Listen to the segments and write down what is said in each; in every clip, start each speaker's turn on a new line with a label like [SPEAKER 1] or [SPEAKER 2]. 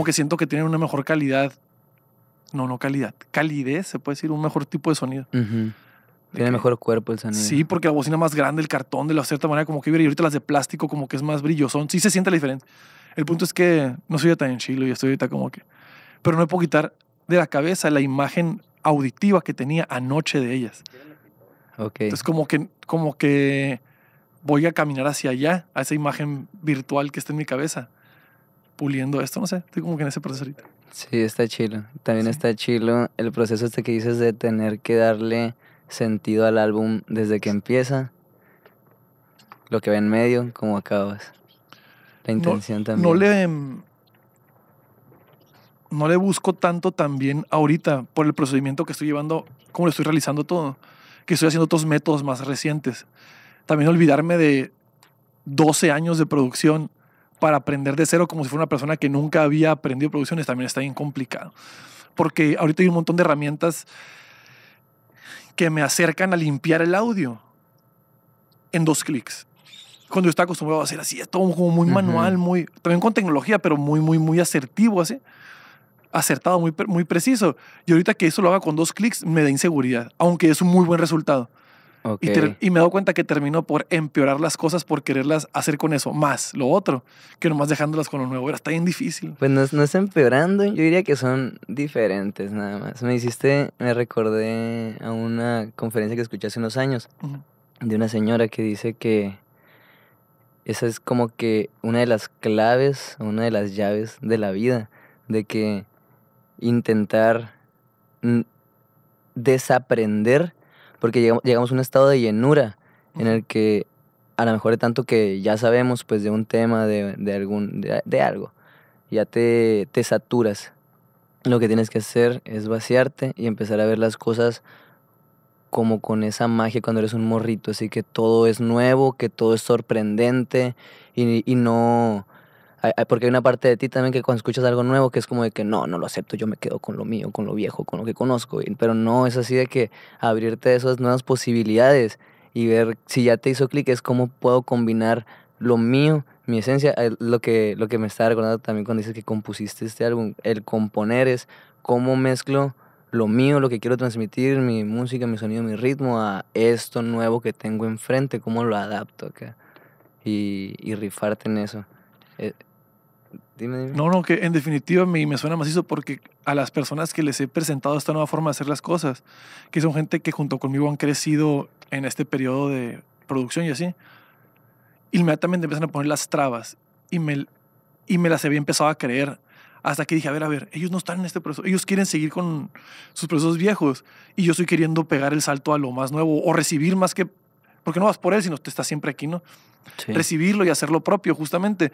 [SPEAKER 1] como que siento que tienen una mejor calidad. No, no calidad. Calidez, se puede decir, un mejor tipo de sonido.
[SPEAKER 2] Tiene mejor
[SPEAKER 1] cuerpo el sonido. Sí, porque la bocina más grande, el cartón, de la cierta manera, como que vibra. Y ahorita las de plástico, como que es más brillosón. Sí se siente la diferencia. El punto es que no soy tan en chilo y estoy ahorita como que. Pero no me puedo quitar de la cabeza la imagen auditiva que tenía anoche de ellas. Okay. Entonces, como que, como que voy a caminar hacia allá, a esa imagen virtual que está en mi cabeza puliendo esto, no sé, estoy como que en ese proceso ahorita.
[SPEAKER 2] Sí, está chido, También está chido el proceso este que dices de tener que darle sentido al álbum desde que empieza, lo que va en medio, cómo acabas. La intención también. No le,
[SPEAKER 1] no le busco tanto también ahorita por el procedimiento que estoy llevando, cómo lo estoy realizando todo, que estoy haciendo otros métodos más recientes. También olvidarme de 12 años de producción para aprender de cero como si fuera una persona que nunca había aprendido producciones también está bien complicado. Porque ahorita hay un montón de herramientas que me acercan a limpiar el audio en dos clics. Cuando yo estaba acostumbrado a hacer así, es todo como muy manual, muy, también con tecnología, pero muy, muy, muy asertivo, así. Acertado, muy, muy preciso. Y ahorita que eso lo haga con dos clics, me da inseguridad, aunque es un muy buen resultado. Y, me he dado cuenta que termino por empeorar las cosas por quererlas hacer con eso, más lo otro, que nomás dejándolas con lo nuevo. Era está bien difícil.
[SPEAKER 2] Pues no, no es empeorando, yo diría que son diferentes nada más. Me hiciste, me recordé a una conferencia que escuché hace unos años de una señora que dice que esa es como que una de las claves, una de las llaves de la vida, de que intentar desaprender porque llegamos, a un estado de llenura en el que a lo mejor de tanto que ya sabemos pues de un tema, de, algún, algo, ya te, te saturas. Lo que tienes que hacer es vaciarte y empezar a ver las cosas como con esa magia cuando eres un morrito, así que todo es nuevo, que todo es sorprendente y no, porque hay una parte de ti también que cuando escuchas algo nuevo que es como de que no, no lo acepto, yo me quedo con lo mío, con lo viejo, con lo que conozco, pero no es así de que abrirte esas nuevas posibilidades y ver si ya te hizo clic es cómo puedo combinar lo mío, mi esencia, lo que, lo que me está recordando también cuando dices que compusiste este álbum, el componer es cómo mezclo lo mío, lo que quiero transmitir, mi música, mi sonido, mi ritmo, a esto nuevo que tengo enfrente, cómo lo adapto acá.
[SPEAKER 1] Y, y rifarte en eso. Eh, no, no, que en definitiva me, me suena macizo porque a las personas que les he presentado esta nueva forma de hacer las cosas, que son gente que junto conmigo han crecido en este periodo de producción y así, inmediatamente empiezan a poner las trabas y me, y me las había empezado a creer. Hasta que dije, a ver, a ver, ellos no están en este proceso. Ellos quieren seguir con sus procesos viejos. Y yo estoy queriendo pegar el salto a lo más nuevo o recibir más que... Porque no vas por él, sino te estás siempre aquí, ¿no? recibirlo y hacerlo propio justamente.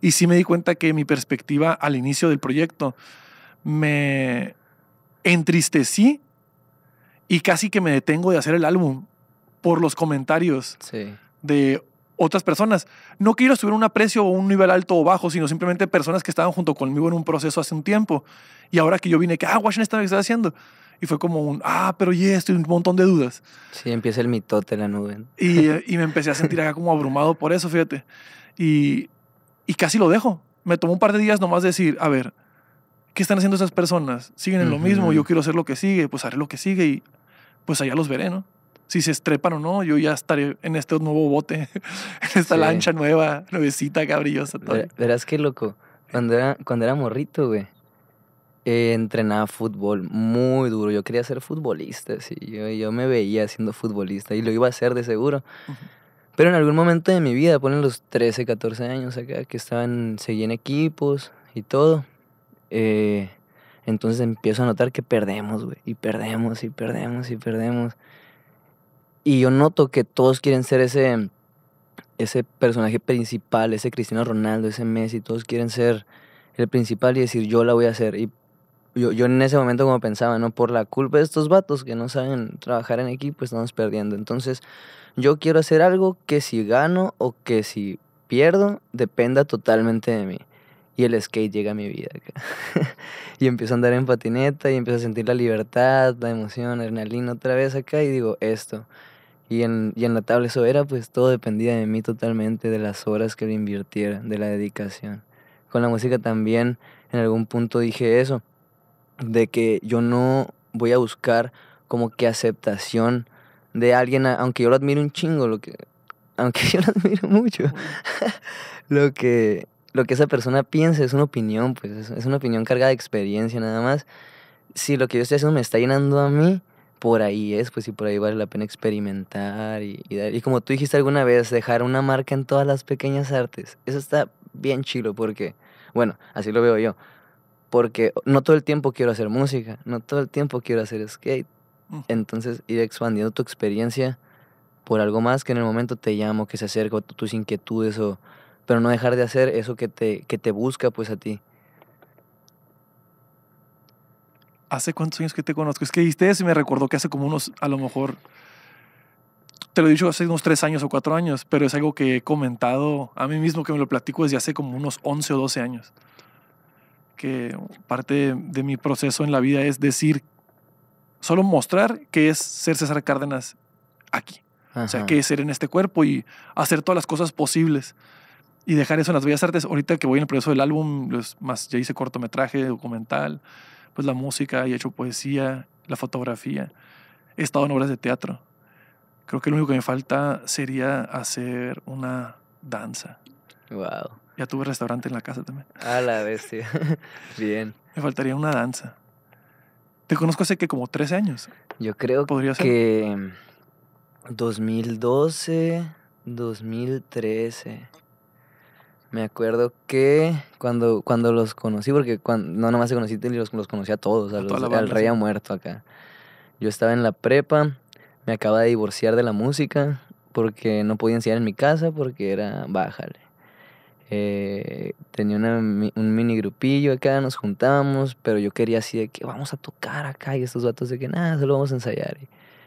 [SPEAKER 1] Y sí me di cuenta que mi perspectiva al inicio del proyecto me entristecí y casi que me detengo de hacer el álbum por los comentarios de otras personas. No quiero subir un aprecio o un nivel alto o bajo, sino simplemente personas que estaban junto conmigo en un proceso hace un tiempo. Y ahora que yo vine, que, ah, Washington estaba haciendo. Y fue como un, ah, pero y esto, y un montón de dudas. Sí, empieza el
[SPEAKER 2] mitote en la nube.
[SPEAKER 1] Y, eh, y, me empecé a sentir acá como abrumado por eso, fíjate. Y, y casi lo dejo. Me tomó un par de días nomás decir, a ver, ¿qué están haciendo esas personas? ¿Siguen en lo mismo? Yo quiero hacer lo que sigue, pues haré lo que sigue y pues allá los veré, ¿no? Si se estrepan o no, yo ya estaré en este nuevo bote, en esta lancha nueva, nuevecita, cabrillosa.
[SPEAKER 2] verás qué loco. Cuando era, cuando era morrito, güey, eh, entrenaba fútbol muy duro. Yo quería ser futbolista, sí. Yo, me veía siendo futbolista y lo iba a hacer de seguro. Pero en algún momento de mi vida, ponen los 13, 14 años acá, que estaban, seguí en equipos y todo. Eh, entonces empiezo a notar que perdemos, güey. Y perdemos, y perdemos, y perdemos. Y yo noto que todos quieren ser ese, ese personaje principal, ese Cristiano Ronaldo, ese Messi. Todos quieren ser el principal y decir, yo la voy a hacer. Y yo, en ese momento como pensaba, ¿no? Por la culpa de estos vatos que no saben trabajar en equipo, estamos perdiendo. Entonces, yo quiero hacer algo que si gano o que si pierdo, dependa totalmente de mí. Y el skate llega a mi vida. y empiezo a andar en patineta y empiezo a sentir la libertad, la emoción, la adrenalina otra vez acá y digo esto. Y en, la tabla eso era, pues todo dependía de mí totalmente, de las horas que le invirtiera, de la dedicación. Con la música también en algún punto dije eso de que yo no voy a buscar como que aceptación de alguien, aunque yo lo admire un chingo, lo que, aunque yo lo admiro mucho, lo, que, lo que esa persona piense es una opinión, pues es, una opinión cargada de experiencia nada más. Si lo que yo estoy haciendo me está llenando a mí, por ahí es, pues si por ahí vale la pena experimentar y, y, y como tú dijiste alguna vez, dejar una marca en todas las pequeñas artes. Eso está bien chilo porque, bueno, así lo veo yo porque no todo el tiempo quiero hacer música, no todo el tiempo quiero hacer skate. Entonces ir expandiendo tu experiencia por algo más que en el momento te llamo, que se acerca a tus inquietudes, o, pero no dejar de hacer
[SPEAKER 1] eso que te, que te busca pues a ti. ¿Hace cuántos años que te conozco? Es que y eso y me recordó que hace como unos, a lo mejor, te lo he dicho hace unos tres años o cuatro años, pero es algo que he comentado a mí mismo, que me lo platico desde hace como unos 11 o 12 años que parte de mi proceso en la vida es decir, solo mostrar que es ser César Cárdenas aquí. O sea, que es ser en este cuerpo y hacer todas las cosas posibles y dejar eso en las bellas artes. Ahorita que voy en el proceso del álbum, más ya hice cortometraje, documental, pues la música, y he hecho poesía, la fotografía. He estado en obras de teatro. Creo que lo único que me falta sería hacer una danza. Wow. Ya tuve restaurante en la casa también.
[SPEAKER 2] A la bestia.
[SPEAKER 1] Bien. Me faltaría una danza. Te conozco hace que como tres años. Yo creo
[SPEAKER 2] que 2012, 2013. Me acuerdo que cuando, cuando los conocí, porque no nomás se conocí, los, los conocí a todos, al rey ha muerto acá. Yo estaba en la prepa, me acaba de divorciar de la música porque no podía enseñar en mi casa porque era bájale. Eh, tenía un mini grupillo acá, nos juntábamos, pero yo quería así de que vamos a tocar acá y estos datos de que nada, solo vamos a ensayar.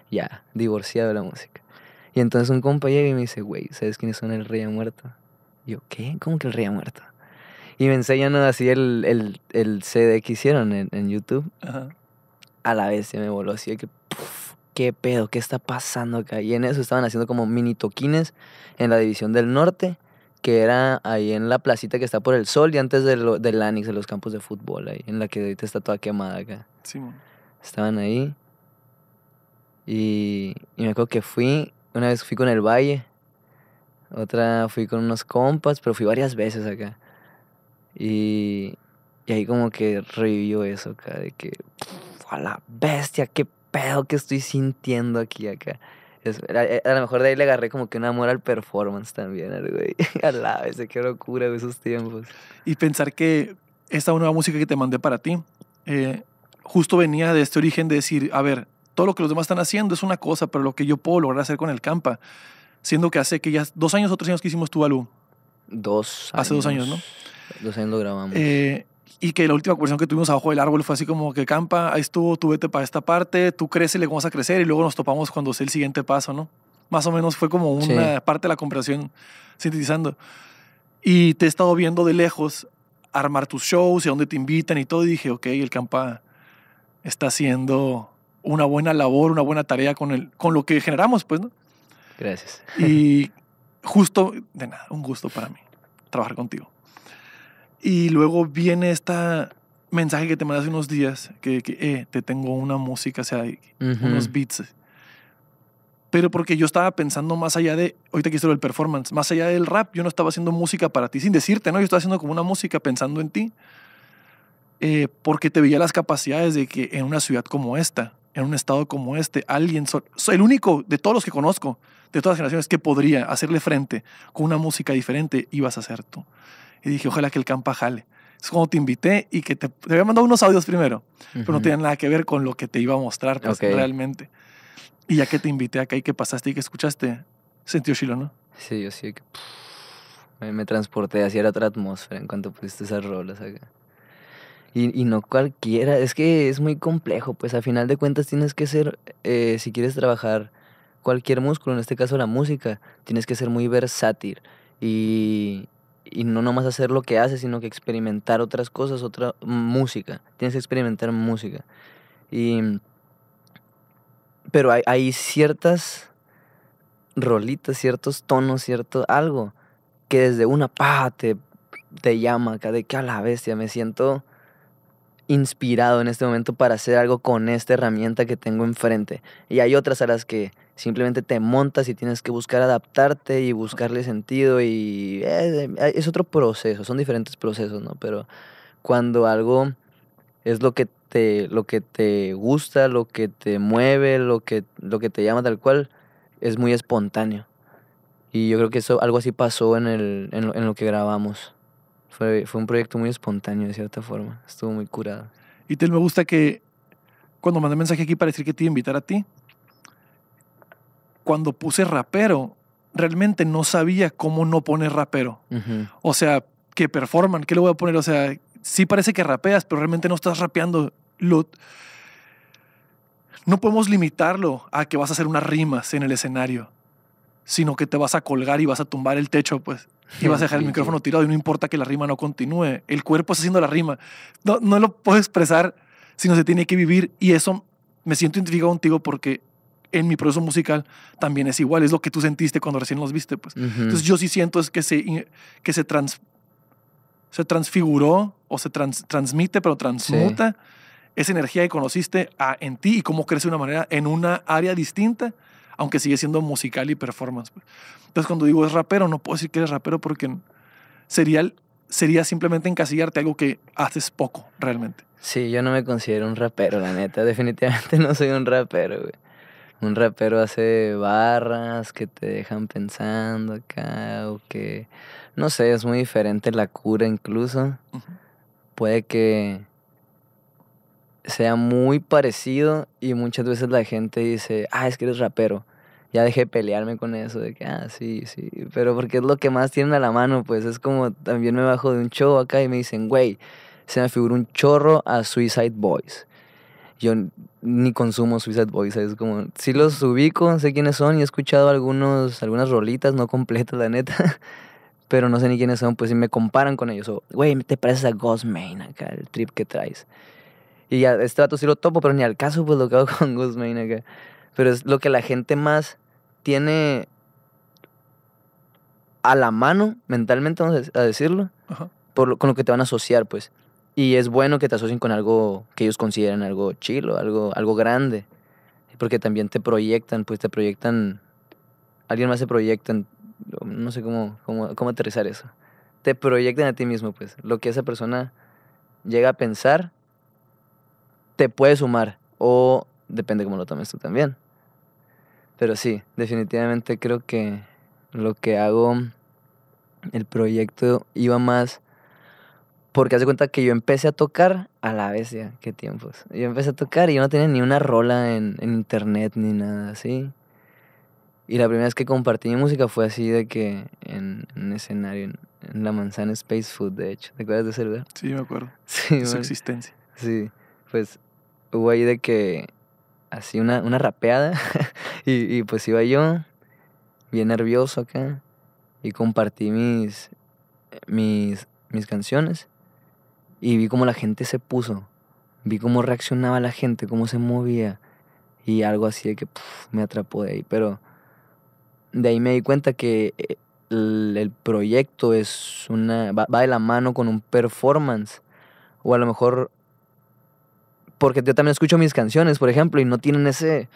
[SPEAKER 2] Y ya, divorciado de la música. Y entonces un compa llega y me dice, güey, ¿sabes quiénes son el Rey Muerto? yo, ¿qué? ¿Cómo que el Rey Muerto? Y me enseñan así el, el, CD que hicieron en, YouTube. A la vez se me voló así de que, ¿qué pedo? ¿Qué está pasando acá? Y en eso estaban haciendo como mini toquines en la división del norte que era ahí en la placita que está por el sol y antes de del Anix, de los campos de fútbol, ahí, en la que ahorita está toda quemada acá. Sí, man. Estaban ahí. Y, y, me acuerdo que fui, una vez fui con el Valle, otra fui con unos compas, pero fui varias veces acá. Y, y ahí como que revivió eso acá, de que, a la bestia, qué pedo que estoy sintiendo aquí acá. Eh, a, lo mejor de ahí le agarré como que un amor performance también, güey. A la vez, qué locura de esos
[SPEAKER 1] tiempos. Y pensar que esta nueva música que te mandé para ti, eh, justo venía de este origen de decir, a ver, todo lo que los demás están haciendo es una cosa, pero lo que yo puedo lograr hacer con el campa, siendo que hace que ya dos años o tres años que hicimos tu álbum. Dos. Hace dos años, ¿no?
[SPEAKER 2] Dos años lo grabamos.
[SPEAKER 1] Eh, y que la última conversación que tuvimos abajo del árbol fue así como que campa, ahí estuvo, tú vete para esta parte, tú creces, le vamos a crecer y luego nos topamos cuando sea el siguiente paso, ¿no? Más o menos fue como una parte de la conversación sintetizando. Y te he estado viendo de lejos armar tus shows y a dónde te invitan y todo. Y dije, ok, el campa está haciendo una buena labor, una buena tarea con, el, con lo que generamos, pues, ¿no? Gracias. Y justo, de nada, un gusto para mí trabajar contigo. Y luego viene esta mensaje que te mandé hace unos días, que, eh, te tengo una música, o sea, unos beats. Pero porque yo estaba pensando más allá de, ahorita que lo del performance, más allá del rap, yo no estaba haciendo música para ti, sin decirte, ¿no? Yo estaba haciendo como una música pensando en ti, eh, porque te veía las capacidades de que en una ciudad como esta, en un estado como este, alguien, soy el único de todos los que conozco, de todas las generaciones, que podría hacerle frente con una música diferente, ibas a ser tú. Y dije, ojalá que el campa jale. Es cuando te invité y que te, te había mandado unos audios primero, pero no tenían nada que ver con lo que te iba a mostrar pues, realmente. Y ya que te invité acá y que pasaste y que escuchaste, sentió chilo, ¿no?
[SPEAKER 2] Sí, yo sí me, transporté hacia otra atmósfera en cuanto pusiste esas rolas acá. Y, y, no cualquiera, es que es muy complejo, pues a final de cuentas tienes que ser, eh, si quieres trabajar cualquier músculo, en este caso la música, tienes que ser muy versátil. Y, y no nomás hacer lo que haces, sino que experimentar otras cosas, otra música. Tienes que experimentar música. Y, mm, pero hay, ciertas rolitas, ciertos tonos, cierto algo que desde una pa te, te llama acá de que a la bestia me siento inspirado en este momento para hacer algo con esta herramienta que tengo enfrente. Y hay otras a las que simplemente te montas y tienes que buscar adaptarte y buscarle sentido y eh, eh, es otro proceso, son diferentes procesos, ¿no? Pero cuando algo es lo que te, lo que te gusta, lo que te mueve, lo que, lo que te llama tal cual, es muy espontáneo. Y yo creo que eso, algo así pasó en, el, en, lo, que grabamos.
[SPEAKER 1] Fue, fue un proyecto muy espontáneo, de cierta forma. Estuvo muy curado. Y te me gusta que cuando mandé mensaje aquí para decir que te iba a invitar a ti, cuando puse rapero, realmente no sabía cómo no poner rapero. O sea, que performan, ¿qué le voy a poner? O sea, sí parece que rapeas, pero realmente no estás rapeando. No podemos limitarlo a que vas a hacer unas rimas en el escenario, sino que te vas a colgar y vas a tumbar el techo, pues.
[SPEAKER 2] Y vas a dejar el micrófono
[SPEAKER 1] tirado y no importa que la rima no continúe. El cuerpo está haciendo la rima. No, no lo puedo expresar, sino se tiene que vivir. Y eso me siento identificado contigo porque en mi proceso musical también es igual, es lo que tú sentiste cuando recién los viste. Pues. Entonces yo sí siento es que se, que se, trans, se transfiguró o se transmite, pero transmuta esa energía que conociste a, en ti y cómo crece de una manera en una área distinta, aunque sigue siendo musical y performance. Pues. Entonces cuando digo es rapero, no puedo decir que eres rapero porque sería, sería simplemente encasillarte algo que haces poco realmente. Sí, yo no me considero un rapero,
[SPEAKER 2] la neta. Definitivamente no soy un rapero, güey un rapero hace barras que te dejan pensando acá o que no sé, es muy diferente la cura incluso. Puede que sea muy parecido y muchas veces la gente dice, ah, es que eres rapero. Ya dejé pelearme con eso de que, ah, sí, sí, pero porque es lo que más tienen a la mano, pues es como también me bajo de un show acá y me dicen, güey, se me figura un chorro a Suicide Boys yo ni consumo Suicide Boys, es como, sí los ubico, sé quiénes son y he escuchado algunos, algunas rolitas, no completas la neta, pero no sé ni quiénes son, pues si me comparan con ellos, o, güey, te pareces a main acá, el trip que traes. Y ya, este rato sí lo topo, pero ni al caso, pues lo que hago con acá. Pero es lo que la gente más tiene a la mano, mentalmente vamos a decirlo, Por, con lo que te van a asociar, pues. Y es bueno que te asocien con algo que ellos consideran algo chilo, algo, algo grande. Porque también te proyectan, pues te proyectan. Alguien más se proyecta, no sé cómo, cómo, cómo aterrizar eso. Te proyectan a ti mismo, pues. Lo que esa persona llega a pensar te puede sumar. O depende cómo lo tomes tú también. Pero sí, definitivamente creo que lo que hago, el proyecto iba más porque hace cuenta que yo empecé a tocar a la vez ya qué tiempos. Yo empecé a tocar y yo no tenía ni una rola en, internet ni nada así. Y la primera vez que compartí mi música fue así de que en, un escenario, en, la manzana Space Food, de hecho. ¿Te acuerdas de ese lugar? Sí, me acuerdo. Sí, Su existencia. Sí, pues hubo ahí de que así una, una rapeada y, pues iba yo bien nervioso acá y compartí mis, mis, mis canciones y vi cómo la gente se puso, vi cómo reaccionaba la gente, cómo se movía. Y algo así de que me atrapó de ahí. Pero de ahí me di cuenta que eh, el, proyecto es una, va, de la mano con un performance. O a lo mejor porque yo también escucho mis canciones, por ejemplo, y no tienen ese.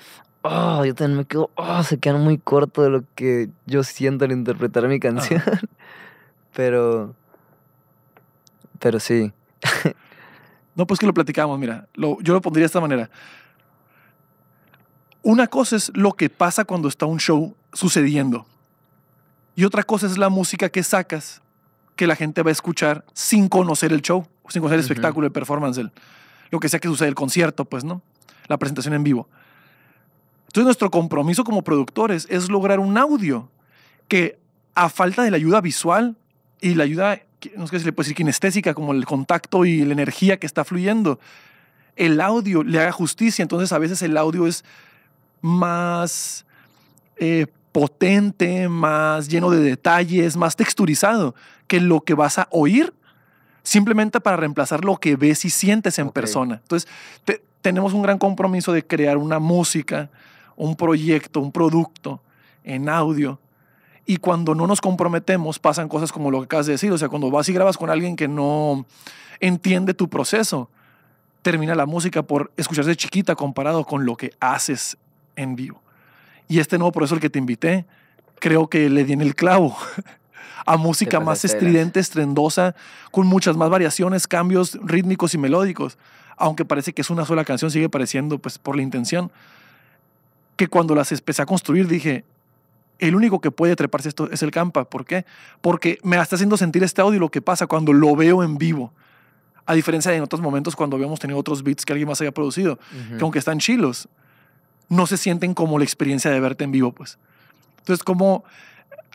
[SPEAKER 2] Oh, yo también me quedo. Oh, se quedan muy corto de lo que yo siento al interpretar mi canción. Pero. Pero sí.
[SPEAKER 1] no, pues que lo platicamos, mira, yo lo pondría de esta manera. Una cosa es lo que pasa cuando está un show sucediendo. Y otra cosa es la música que sacas que la gente va a escuchar sin conocer el show, sin conocer el espectáculo, el performance, lo que sea que sucede, el concierto, pues, ¿no? La presentación en vivo. Entonces, nuestro compromiso como productores es lograr un audio que, a falta de la ayuda visual y la ayuda no sé si le puede decir kinestésica, como el contacto y la energía que está fluyendo, el audio le haga justicia. Entonces a veces el audio es más eh, potente, más lleno de detalles, más texturizado que lo que vas a oír simplemente para reemplazar lo que ves y sientes en persona. Entonces tenemos un gran compromiso de crear una música, un proyecto, un producto en audio y cuando no nos comprometemos, pasan cosas como lo que acabas de decir. O sea, cuando vas y grabas con alguien que no entiende tu proceso, termina la música por escucharse chiquita comparado con lo que haces en vivo. Y este nuevo proceso al que te invité, creo que le di en el clavo a música más estridente, estrendosa, con muchas más variaciones, cambios rítmicos y melódicos. Aunque parece que es una sola canción, sigue pareciendo, pues, por la intención. Que cuando las empecé a construir dije, el único que puede treparse esto es el Campa. ¿Por qué? Porque me está haciendo sentir este audio lo que pasa cuando lo veo en vivo. A diferencia de en otros momentos cuando habíamos tenido otros beats que alguien más haya producido, que aunque están chilos, no se sienten como la experiencia de verte en vivo, pues. Entonces, como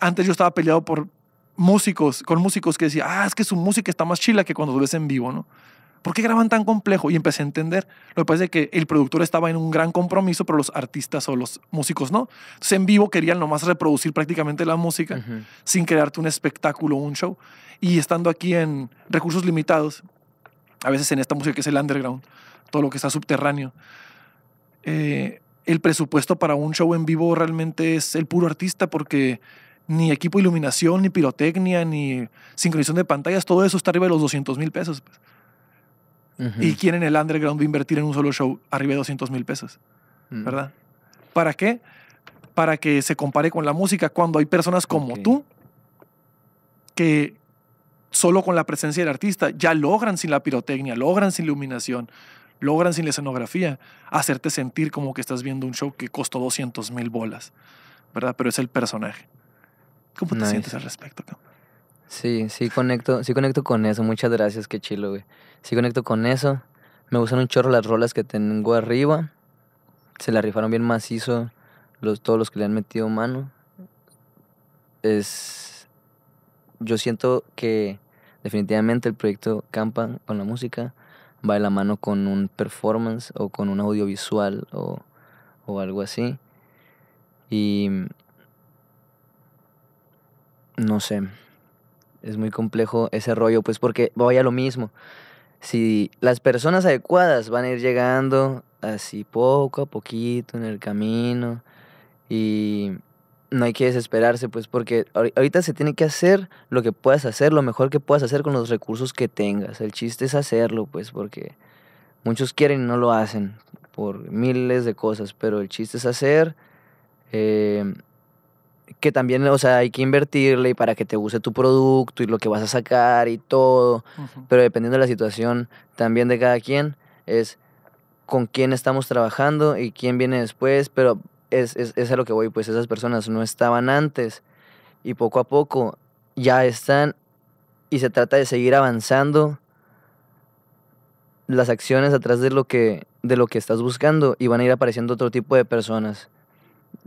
[SPEAKER 1] antes yo estaba peleado por músicos, con músicos que decían, ah, es que su música está más chila que cuando lo ves en vivo, ¿no? ¿Por qué graban tan complejo? Y empecé a entender. Lo que pasa es que el productor estaba en un gran compromiso, pero los artistas o los músicos no. Entonces en vivo querían nomás reproducir prácticamente la música sin crearte un espectáculo un show. Y estando aquí en recursos limitados, a veces en esta música que es el underground, todo lo que está subterráneo, eh, el presupuesto para un show en vivo realmente es el puro artista porque ni equipo de iluminación, ni pirotecnia, ni sincronización de pantallas, todo eso está arriba de los 200 mil pesos. Pues y quieren el underground invertir en un solo show arriba de 200 mil pesos, mm. ¿verdad? ¿Para qué? Para que se compare con la música cuando hay personas como tú que solo con la presencia del artista ya logran sin la pirotecnia, logran sin iluminación, logran sin la escenografía hacerte sentir como que estás viendo un show que costó 200 mil bolas, ¿verdad? Pero es el personaje. ¿Cómo te sientes al respecto,
[SPEAKER 2] Sí, sí conecto, sí conecto con eso. Muchas gracias, qué chilo, güey. Sí conecto con eso. Me gustan un chorro las rolas que tengo arriba. Se la rifaron bien macizo los, todos los que le han metido mano. Es. Yo siento que definitivamente el proyecto Campa con la música va de la mano con un performance o con un audiovisual o, o algo así. Y. No sé, es muy complejo ese rollo, pues porque vaya lo mismo. Si las personas adecuadas van a ir llegando así poco a poquito en el camino y no hay que desesperarse, pues porque ahorita se tiene que hacer lo que puedas hacer, lo mejor que puedas hacer con los recursos que tengas. El chiste es hacerlo, pues porque muchos quieren y no lo hacen por miles de cosas, pero el chiste es hacer. Eh, que también, o sea, hay que invertirle y para que te guste tu producto y lo que vas a sacar y todo, pero dependiendo de la situación también de cada quien, es con quién estamos trabajando y quién viene después, pero es, es, es a lo que voy, pues esas personas no estaban antes y poco a poco ya están y se trata de seguir avanzando las acciones atrás de lo que, de lo que estás buscando y van a ir apareciendo otro tipo de personas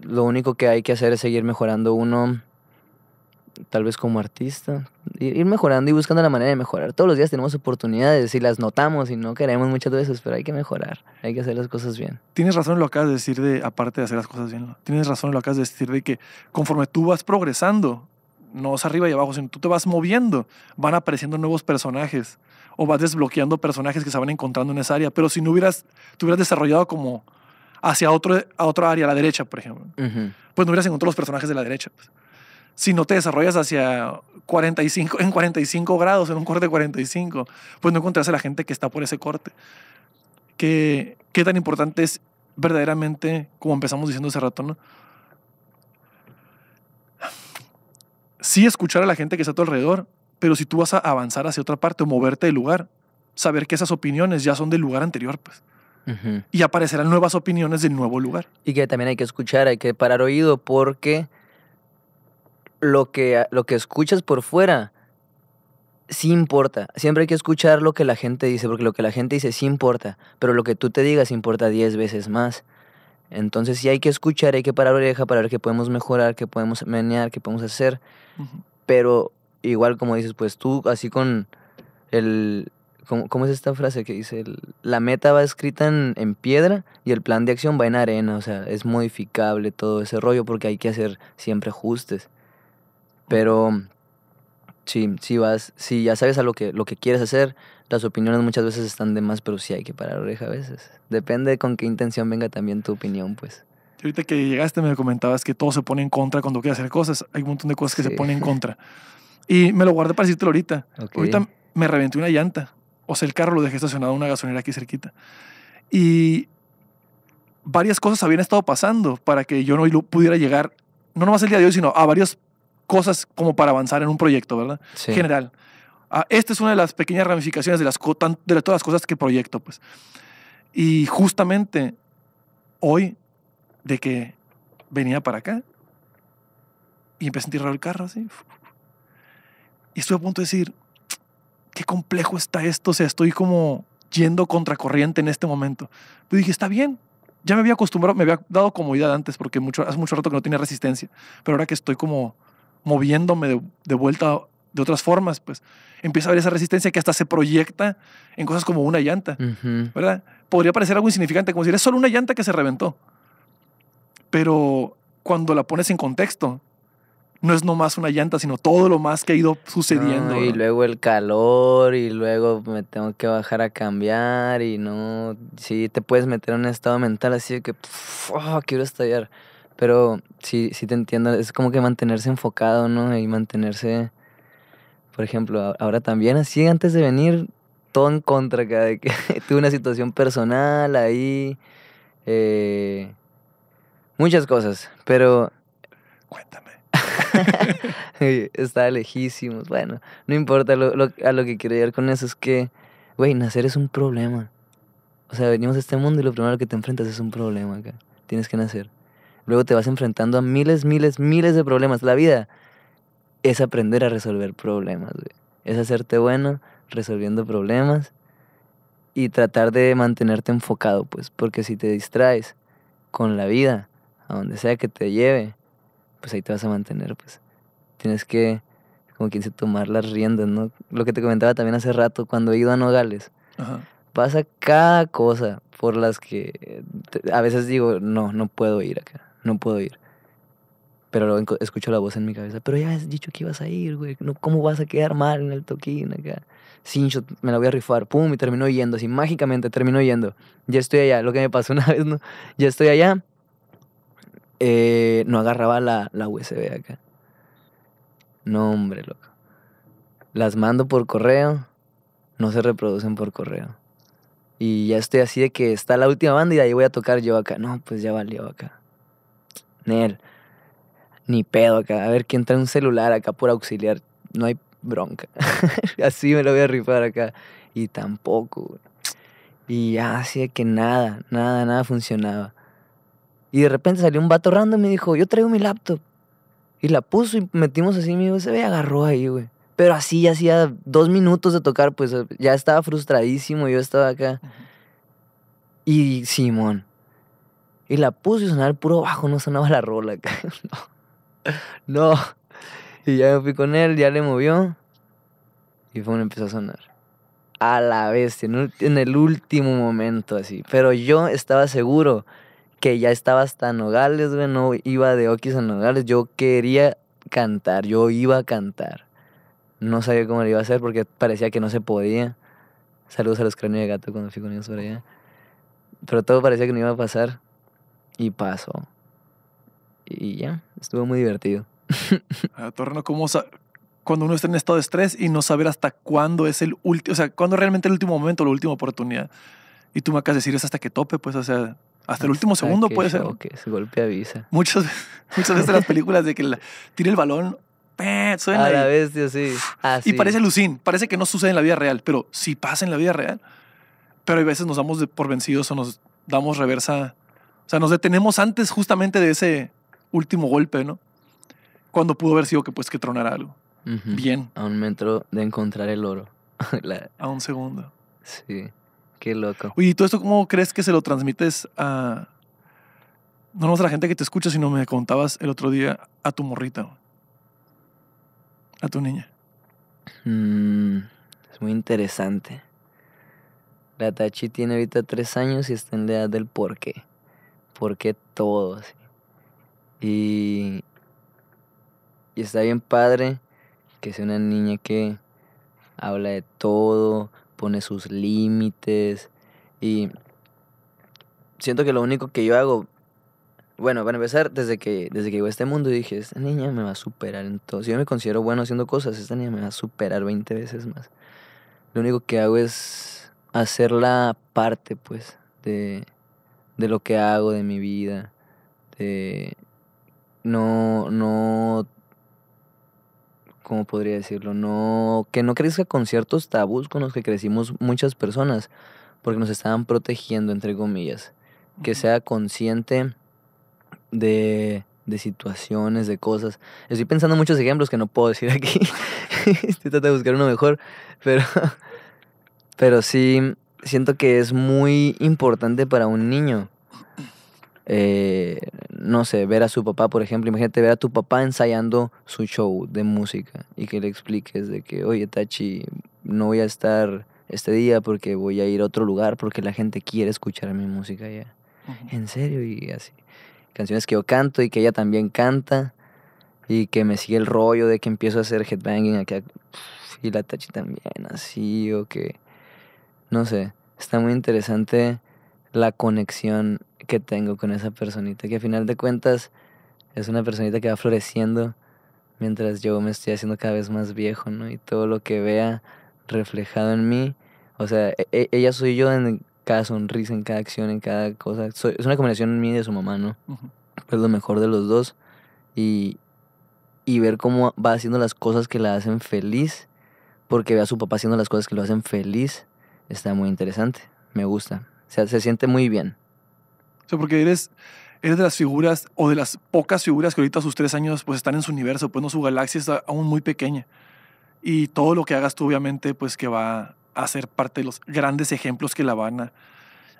[SPEAKER 2] lo único que hay que hacer es seguir mejorando uno, tal vez como artista, ir mejorando y buscando la manera de mejorar. Todos los días tenemos oportunidades y las notamos y no queremos muchas veces, pero hay que mejorar, hay que hacer
[SPEAKER 1] las cosas bien. Tienes razón en lo que acabas de decir de, aparte de hacer las cosas bien, tienes razón en lo que acabas de decir de que conforme tú vas progresando, no es arriba y abajo, sino tú te vas moviendo, van apareciendo nuevos personajes o vas desbloqueando personajes que se van encontrando en esa área, pero si no hubieras, te hubieras desarrollado como hacia otro, a otra área, a la derecha, por ejemplo, pues no hubieras encontrado los personajes de la derecha. Pues. Si no te desarrollas hacia 45, en 45 grados, en un corte de 45, pues no encontrarás a la gente que está por ese corte. ¿Qué, qué tan importante es verdaderamente, como empezamos diciendo hace rato, ¿no? Sí escuchar a la gente que está a tu alrededor, pero si tú vas a avanzar hacia otra parte o moverte de lugar, saber que esas opiniones ya son del lugar anterior, pues y aparecerán nuevas opiniones de nuevo lugar. Y que también hay que escuchar, hay que parar oído porque
[SPEAKER 2] lo que, lo que escuchas por fuera sí importa. Siempre hay que escuchar lo que la gente dice, porque lo que la gente dice sí importa, pero lo que tú te digas importa 10 veces más. Entonces sí hay que escuchar, hay que parar oreja para ver qué podemos mejorar, qué podemos menear, qué podemos hacer. Pero igual como dices, pues tú así con el, ¿Cómo, es esta frase que dice? La meta va escrita en, en, piedra y el plan de acción va en arena, o sea, es modificable todo ese rollo porque hay que hacer siempre ajustes. Pero sí, sí vas, si ya sabes a lo que, lo que quieres hacer, las opiniones muchas veces están de más, pero sí hay que parar oreja a veces. Depende con qué intención venga también tu opinión, pues.
[SPEAKER 1] ahorita que llegaste me comentabas que todo se pone en contra cuando quieres hacer cosas. Hay un montón de cosas que se ponen en contra. Y me lo guardé para decirte ahorita. Ahorita me reventé una llanta. Pues, el carro lo dejé estacionado en una gasolinera aquí cerquita. Y varias cosas habían estado pasando para que yo no pudiera llegar, no nomás el día de hoy, sino a varias cosas como para avanzar en un proyecto, ¿verdad? General. Ah, esta es una de las pequeñas ramificaciones de, las, de todas las cosas que proyecto, pues. Y justamente hoy, de que venía para acá, y empecé a sentir el carro, así. Y estuve a punto de decir, qué complejo está esto, o sea, estoy como yendo contracorriente en este momento. Pero dije, está bien, ya me había acostumbrado, me había dado comodidad antes porque mucho, hace mucho rato que no tenía resistencia, pero ahora que estoy como moviéndome de, vuelta de otras formas, pues empieza a haber esa resistencia que hasta se proyecta en cosas como una llanta, ¿verdad? Podría parecer algo insignificante, como si es solo una llanta que se reventó, pero cuando la pones en contexto, no es nomás una llanta, sino todo lo más que ha ido sucediendo. y luego el calor,
[SPEAKER 2] y luego me tengo que bajar a cambiar, y no, sí, te puedes meter en un estado mental así de que, quiero estallar. Pero sí, sí te entiendo, es como que mantenerse enfocado, ¿no? Y mantenerse, por ejemplo, ahora también así, antes de venir, todo en contra, que tuve una situación personal ahí, eh, muchas cosas, pero... Cuéntame. Estaba lejísimo Bueno, no importa. a lo que quiero llegar con eso es que, güey, nacer es un problema. O sea, venimos a este mundo y lo primero que te enfrentas es un problema acá. Tienes que nacer. Luego te vas enfrentando a miles, miles, miles de problemas. La vida es aprender a resolver problemas, güey. Es hacerte bueno resolviendo problemas y tratar de mantenerte enfocado, pues, porque si te distraes con la vida, a donde sea que te lleve, pues ahí te vas a mantener, pues tienes que, como quien se tomar las riendas, ¿no? Lo que te comentaba también hace rato, cuando he ido a Nogales, pasa cada cosa por las que a veces digo, no, no puedo ir acá, no puedo ir. Pero luego escucho la voz en mi cabeza, pero ya has dicho que ibas a ir, güey, ¿cómo vas a quedar mal en el toquín acá? yo me la voy a rifar, pum, y termino yendo, así mágicamente termino yendo. Ya estoy allá, lo que me pasó una vez, ¿no? Ya estoy allá, eh, no agarraba la, USB acá. No, hombre, loco. Las mando por correo, no se reproducen por correo. Y ya estoy así de que está la última banda y ahí voy a tocar yo acá. No, pues ya valió acá. Nel, ni pedo acá. A ver quién trae un celular acá por auxiliar. No hay bronca. así me lo voy a rifar acá. Y tampoco, Y ya, así de que nada, nada, nada funcionaba. Y de repente salió un vato random y me dijo, yo traigo mi laptop. Y la puso y metimos así mi Se y agarró ahí, güey. Pero así ya hacía dos minutos de tocar, pues eh, ya estaba frustradísimo, yo estaba acá. Y Simón. Y la puso y sonaba el puro bajo, no sonaba la rola no. no. Y ya me fui con él, ya le movió. Y fue empezó a sonar. A la bestia, en el último momento así. Pero yo estaba seguro que ya estaba hasta Nogales, güey, no iba de Oquis a Nogales, yo quería cantar, yo iba a cantar. No sabía cómo lo iba a hacer porque parecía que no se podía. Saludos a los cráneos de gato cuando fui con ellos por allá. Pero todo parecía
[SPEAKER 1] que no iba a pasar. Y pasó. Y ya, estuvo muy divertido. Ah, Torreno, cuando uno está en estado de estrés y no saber hasta cuándo es el último, o sea, cuándo realmente el último momento, la última oportunidad? Y tú me acabas de decir, es hasta que tope, pues, o sea, hasta el último ah, segundo puede ser. Que se
[SPEAKER 2] golpea avisa. Muchas,
[SPEAKER 1] muchas veces las películas de que la, tira el balón, A la bestia, sí. Ah, y parece lucín, parece que no sucede en la vida real, pero sí pasa en la vida real. Pero hay veces nos damos por vencidos o nos damos reversa. O sea, nos detenemos antes justamente de ese último golpe, ¿no? Cuando pudo haber sido que pues que tronara algo. Bien. A un metro de encontrar el oro. A un segundo. Sí. Qué loco. Oye, ¿y todo esto cómo crees que se lo transmites a. No nomás a la gente que te escucha, sino me contabas el otro día a tu morrita, a tu niña. Mm,
[SPEAKER 2] es muy interesante. La Tachi tiene ahorita tres años y está en la edad del por qué. ¿Por qué todo? Así. Y, y está bien padre que sea una niña que habla de todo, pone sus límites y siento que lo único que yo hago, bueno, para empezar, desde que, desde que a este mundo dije, esta niña me va a superar en todo. Si yo me considero bueno haciendo cosas, esta niña me va a superar 20 veces más. Lo único que hago es hacerla parte, pues, de, de lo que hago, de mi vida, de no, no ¿cómo podría decirlo? No, que no crezca con ciertos tabús con los que crecimos muchas personas, porque nos estaban protegiendo, entre comillas. Que sea consciente de, situaciones, de cosas. Estoy pensando en muchos ejemplos que no puedo decir aquí. Estoy tratando de buscar uno mejor, pero, pero sí siento que es muy importante para un niño. Eh, no sé, ver a su papá, por ejemplo, imagínate ver a tu papá ensayando su show de música y que le expliques de que, oye, Tachi, no voy a estar este día porque voy a ir a otro lugar porque la gente quiere escuchar mi música ya. En serio, y así. Canciones que yo canto y que ella también canta y que me sigue el rollo de que empiezo a hacer headbanging aquí y la Tachi también, así, o que, no sé, está muy interesante la conexión que tengo con esa personita, que a final de cuentas es una personita que va floreciendo mientras yo me estoy haciendo cada vez más viejo, ¿no? Y todo lo que vea reflejado en mí, o sea, e, e, ella soy yo en cada sonrisa, en cada acción, en cada cosa. es una combinación en mí de su mamá, ¿no? Es lo mejor de los dos. Y, y ver cómo va haciendo las cosas que la hacen feliz, porque ve a su papá haciendo las cosas que lo hacen feliz, está muy interesante. Me gusta. se siente muy bien.
[SPEAKER 1] O porque eres, eres de las figuras o de las pocas figuras que ahorita a sus tres años pues están en su universo, pues no, su galaxia está aún muy pequeña. Y todo lo que hagas tú obviamente pues que va a ser parte de los grandes ejemplos que la van a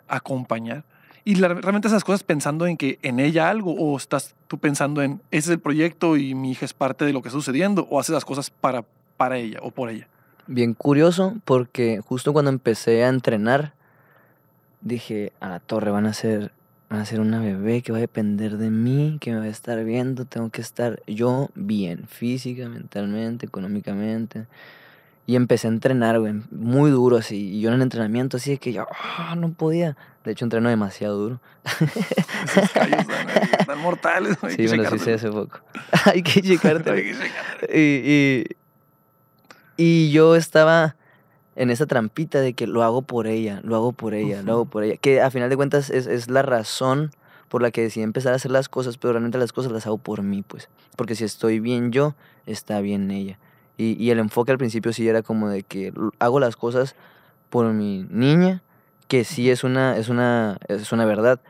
[SPEAKER 1] acompañar. Y realmente esas cosas pensando en que en ella algo o estás tú pensando en ese es el proyecto y mi hija es parte de lo que está sucediendo o haces las cosas para, para ella o por ella.
[SPEAKER 2] Bien curioso porque justo cuando empecé a entrenar dije, a la torre van a ser Va a ser una bebé que va a depender de mí, que me va a estar viendo. Tengo que estar yo bien, física, mentalmente, económicamente. Y empecé a entrenar, güey, muy duro así. Y yo en el entrenamiento así de que yo ah, no podía. De hecho, entreno demasiado duro. están mortales. sí, me los hice hace poco. Hay que checarte. y, y, y yo estaba en esa trampita de que lo hago por ella, lo hago por ella, lo hago por ella. Que a final de cuentas es, la razón por la que decidí empezar a hacer las cosas, pero realmente las cosas las hago por mí, pues. Porque si estoy bien yo, está bien ella. Y, el enfoque al principio sí era como de que hago las cosas por mi niña, que sí es una, es una, es una verdad.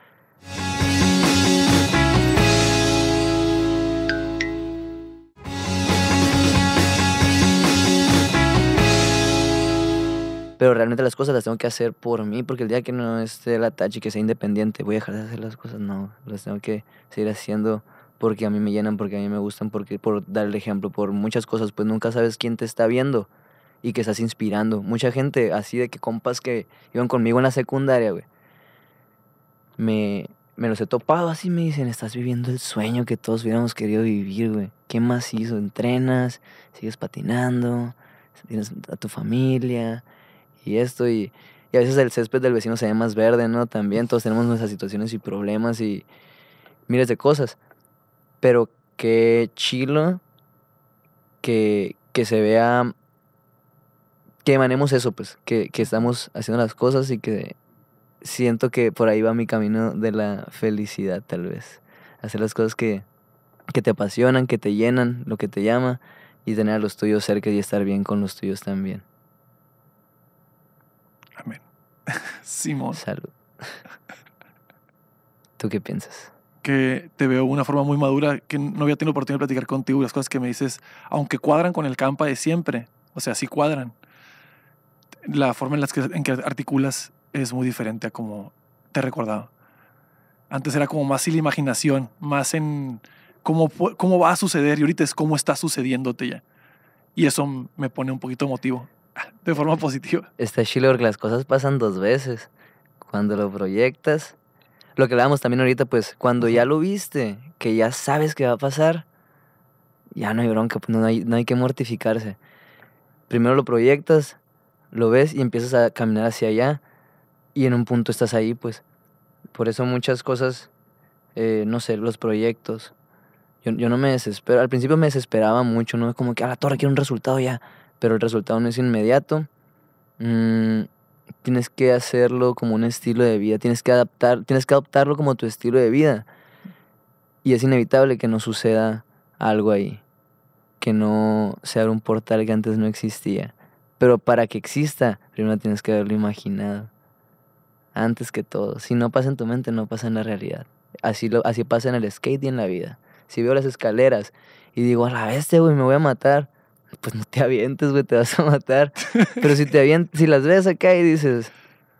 [SPEAKER 2] pero realmente las cosas las tengo que hacer por mí, porque el día que no esté la y que sea independiente, voy a dejar de hacer las cosas, no, las tengo que seguir haciendo porque a mí me llenan, porque a mí me gustan, porque por dar el ejemplo, por muchas cosas, pues nunca sabes quién te está viendo y que estás inspirando. Mucha gente así de que compas que iban conmigo en la secundaria, güey, me, me los he topado así, me dicen, estás viviendo el sueño que todos hubiéramos querido vivir, güey. ¿Qué más hizo? Entrenas, sigues patinando, tienes a tu familia, y esto y, a veces el césped del vecino se ve más verde, ¿no? También todos tenemos nuestras situaciones y problemas y miles de cosas. Pero qué chilo que, se vea, que emanemos eso, pues, que, estamos haciendo las cosas y que siento que por ahí va mi camino de la felicidad, tal vez. Hacer las cosas que, que te apasionan, que te llenan, lo que te llama, y tener a los tuyos cerca y estar bien con los tuyos también. Amén. Simón. Salud. ¿Tú qué piensas?
[SPEAKER 1] Que te veo de una forma muy madura, que no había tenido oportunidad de platicar contigo. Las cosas que me dices, aunque cuadran con el campa de siempre, o sea, sí cuadran, la forma en, las que, en articulas es muy diferente a como te he recordado. Antes era como más en la imaginación, más en cómo, cómo va a suceder y ahorita es cómo está sucediéndote ya. Y eso me pone un poquito emotivo de forma positiva. Está Schiller, porque las cosas pasan dos veces. Cuando lo proyectas,
[SPEAKER 2] lo que hablábamos también ahorita, pues cuando ya lo viste, que ya sabes qué va a pasar, ya no hay bronca, no hay, no hay que mortificarse. Primero lo proyectas, lo ves y empiezas a caminar hacia allá y en un punto estás ahí, pues. Por eso muchas cosas, eh, no sé, los proyectos. Yo, yo no me desespero. Al principio me desesperaba mucho, ¿no? Como que a la torre quiero un resultado ya pero el resultado no es inmediato. Mm, tienes que hacerlo como un estilo de vida, tienes que, adaptar, tienes que adoptarlo como tu estilo de vida. Y es inevitable que no suceda algo ahí, que no se abra un portal que antes no existía. Pero para que exista, primero tienes que haberlo imaginado. Antes que todo, si no pasa en tu mente, no pasa en la realidad. Así, lo, así pasa en el skate y en la vida. Si veo las escaleras y digo, a la bestia, güey, me voy a matar pues no te avientes, güey, te vas a matar. Pero si te avientes, si las ves acá y dices,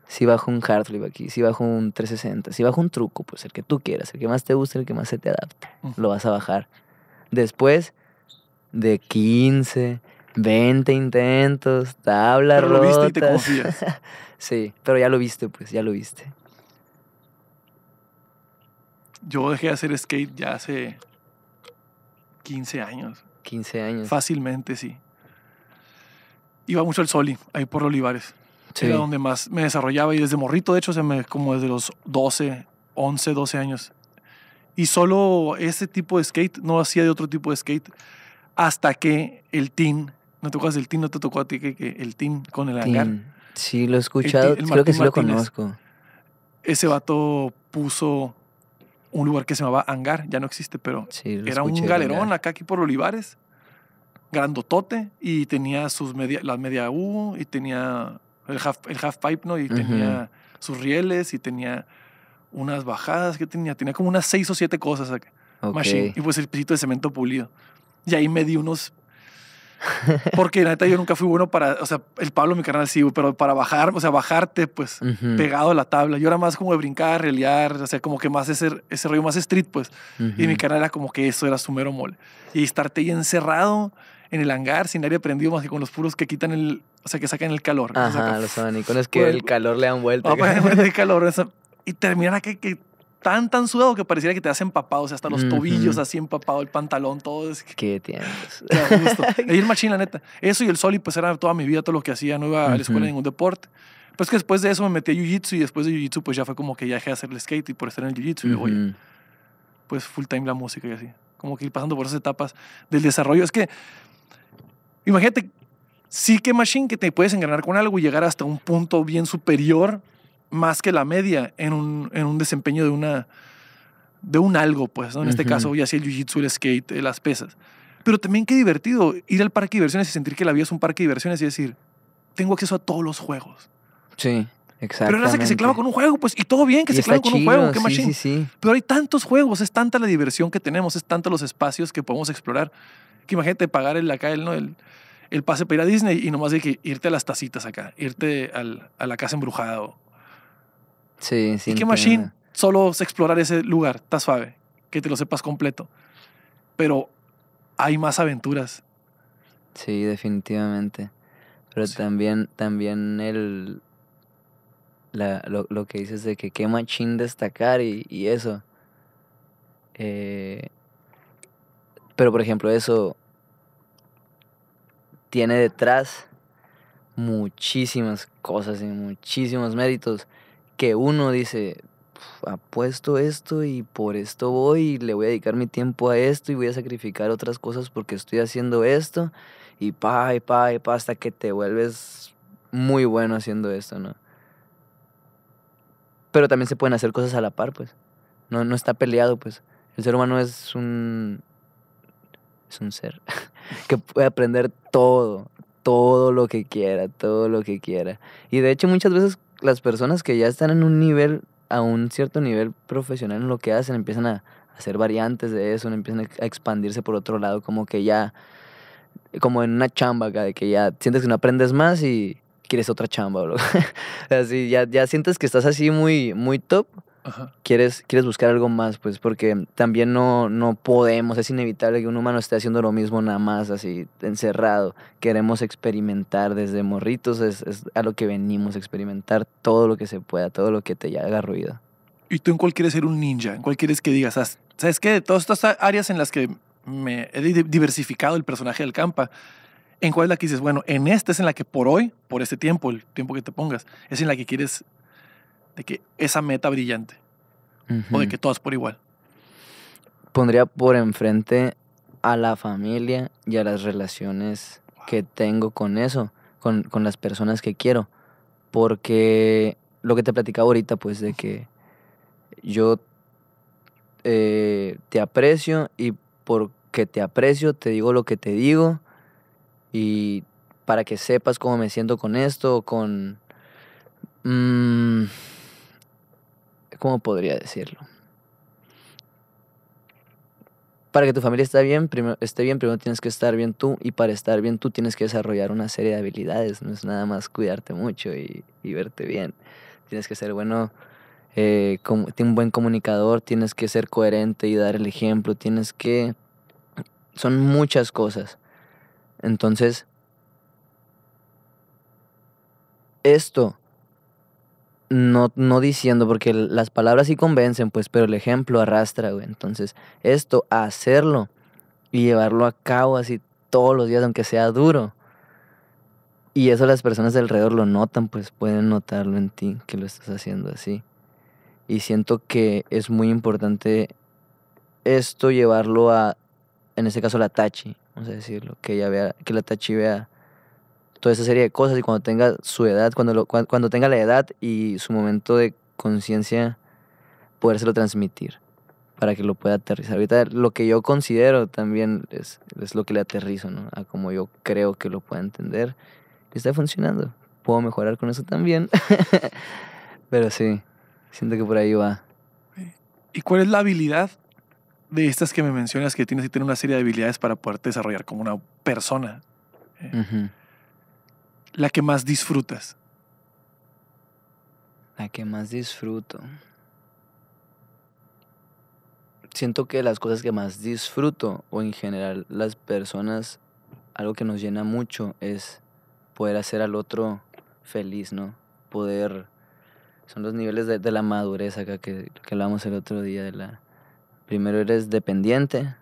[SPEAKER 2] si bajo un hard flip aquí, si bajo un 360, si bajo un truco, pues el que tú quieras, el que más te guste, el que más se te adapte, lo vas a bajar. Después de 15, 20 intentos, tabla pero Lo viste y te confías.
[SPEAKER 1] sí, pero ya lo viste, pues, ya lo viste. Yo dejé de hacer skate ya hace 15 años. 15 años. Fácilmente, sí. Iba mucho al Soli, ahí por Olivares. Sí. Era donde más me desarrollaba y desde morrito, de hecho, como desde los 12, 11, 12 años. Y solo ese tipo de skate, no hacía de otro tipo de skate, hasta que el team, no te acuerdas del team, no te tocó a ti que, el team con el hangar.
[SPEAKER 2] Sí, lo he escuchado, creo que sí lo conozco.
[SPEAKER 1] Ese vato puso un lugar que se llamaba Hangar, ya no existe, pero era un galerón acá aquí por Olivares, grandotote, y tenía sus media, las media U, y tenía el half, pipe, ¿no? Y tenía sus rieles, y tenía unas bajadas que tenía, tenía como unas seis o siete cosas acá. y pues el pisito de cemento pulido. Y ahí me di unos Porque la neta yo nunca fui bueno para, o sea, el Pablo, mi carnal, sí, pero para bajar, o sea, bajarte, pues, pegado a la tabla. Yo era más como de brincar, relear, o sea, como que más ese, ese rollo más street, pues. Y mi carnal era como que eso era su mero mole. Y estarte ahí encerrado en el hangar, sin aire prendido, más que con los puros que quitan el, o sea, que sacan el calor. Ajá, los abanicos es que pues, el
[SPEAKER 2] calor le han vuelto. Ah,
[SPEAKER 1] calor, y terminar acá que tan, tan sudado que pareciera que te has empapado, o sea, hasta los tobillos así empapado, el pantalón, todo. Es que... Qué tienes. Y el machine, la neta. Eso y el sol, y pues era toda mi vida, todo lo que hacía, no iba a la escuela, en ningún deporte. Pues que después de eso me metí a jiu-jitsu y después de jiu-jitsu pues ya fue como que ya dejé de hacer el skate y por estar en el jiu-jitsu. pues full time la música y así. Como que ir pasando por esas etapas del desarrollo. Es que, imagínate, sí que machine que te puedes engranar con algo y llegar hasta un punto bien superior más que la media en un, en un desempeño de una de un algo, pues, En este caso, ya sea el jiu-jitsu, el skate, eh, las pesas. Pero también qué divertido ir al parque de diversiones y sentir que la vida es un parque de diversiones y decir, tengo acceso a todos los juegos. Sí, exacto. Pero ahora que se clava con un juego, pues, y todo bien que se clava con un juego, qué sí, machine. Sí, sí. Pero hay tantos juegos, es tanta la diversión que tenemos, es tantos los espacios que podemos explorar, que imagínate pagar el, acá el, ¿no? el, el pase para ir a Disney y nomás que irte a las tacitas acá, irte al, a la casa embrujada Sí, sí. Y que Machine solo explorar ese lugar, está suave, que te lo sepas completo. Pero hay más aventuras.
[SPEAKER 2] Sí, definitivamente. Pero también, también el lo, lo, que dices de que qué Machine destacar y, y eso. Eh, pero por ejemplo, eso tiene detrás muchísimas cosas y muchísimos méritos que uno dice, apuesto esto y por esto voy y le voy a dedicar mi tiempo a esto y voy a sacrificar otras cosas porque estoy haciendo esto y pa, y pa, y pa, hasta que te vuelves muy bueno haciendo esto, ¿no? Pero también se pueden hacer cosas a la par, pues. No, no está peleado, pues. El ser humano es un... Es un ser que puede aprender todo, todo lo que quiera, todo lo que quiera. Y de hecho muchas veces las personas que ya están en un nivel, a un cierto nivel profesional en lo que hacen, empiezan a hacer variantes de eso, empiezan a expandirse por otro lado, como que ya, como en una chamba, de que ya sientes que no aprendes más y quieres otra chamba, bro. así, ya, ya sientes que estás así muy, muy top, Quieres, quieres buscar algo más, pues, porque también no, no podemos, es inevitable que un humano esté haciendo lo mismo nada más, así, encerrado. Queremos experimentar desde morritos, es, a lo que venimos, experimentar todo lo que se pueda, todo lo que te haga ruido.
[SPEAKER 1] ¿Y tú en cuál quieres ser un ninja? ¿En cuál quieres que digas, sabes qué, de todas estas áreas en las que me he diversificado el personaje del campa, en cuál es la que dices, bueno, en esta es en la que por hoy, por este tiempo, el tiempo que te pongas, es en la que quieres de que esa meta brillante o de que todas por igual.
[SPEAKER 2] Pondría por enfrente a la familia y a las relaciones que tengo con eso, con, las personas que quiero. Porque lo que te platicaba ahorita, pues de que yo eh, te aprecio y porque te aprecio te digo lo que te digo y para que sepas cómo me siento con esto, con...
[SPEAKER 1] Mm,
[SPEAKER 2] ¿Cómo podría decirlo? Para que tu familia esté bien, primero, esté bien, tienes que estar bien tú y para estar bien tú tienes que desarrollar una serie de habilidades. No es nada más cuidarte mucho y, verte bien. Tienes que ser bueno, eh, un buen comunicador, tienes que ser coherente y dar el ejemplo, tienes que... Son muchas cosas. Entonces, esto no, no diciendo, porque las palabras sí convencen, pues, pero el ejemplo arrastra, güey. Entonces, esto, hacerlo y llevarlo a cabo así todos los días, aunque sea duro. Y eso las personas de alrededor lo notan, pues pueden notarlo en ti, que lo estás haciendo así. Y siento que es muy importante esto llevarlo a, en este caso, la Tachi, vamos a decirlo, que ella vea, que la Tachi vea toda esa serie de cosas y cuando tenga su edad, cuando, cuando tenga la edad y su momento de conciencia, podérselo transmitir para que lo pueda aterrizar. Ahorita lo que yo considero también es, es lo que le aterrizo, ¿no? A como yo creo que lo pueda entender. que está funcionando. Puedo
[SPEAKER 1] mejorar con eso también. Pero sí, siento que por ahí va. ¿Y cuál es la habilidad de estas que me mencionas que tienes que tiene una serie de habilidades para poder desarrollar como una persona? Eh, la que más disfrutas? La que más disfruto.
[SPEAKER 2] Siento que las cosas que más disfruto, o en general las personas, algo que nos llena mucho es poder hacer al otro feliz, ¿no? Poder... Son los niveles de, la madurez acá que, que hablamos el otro día, de la... Primero eres dependiente,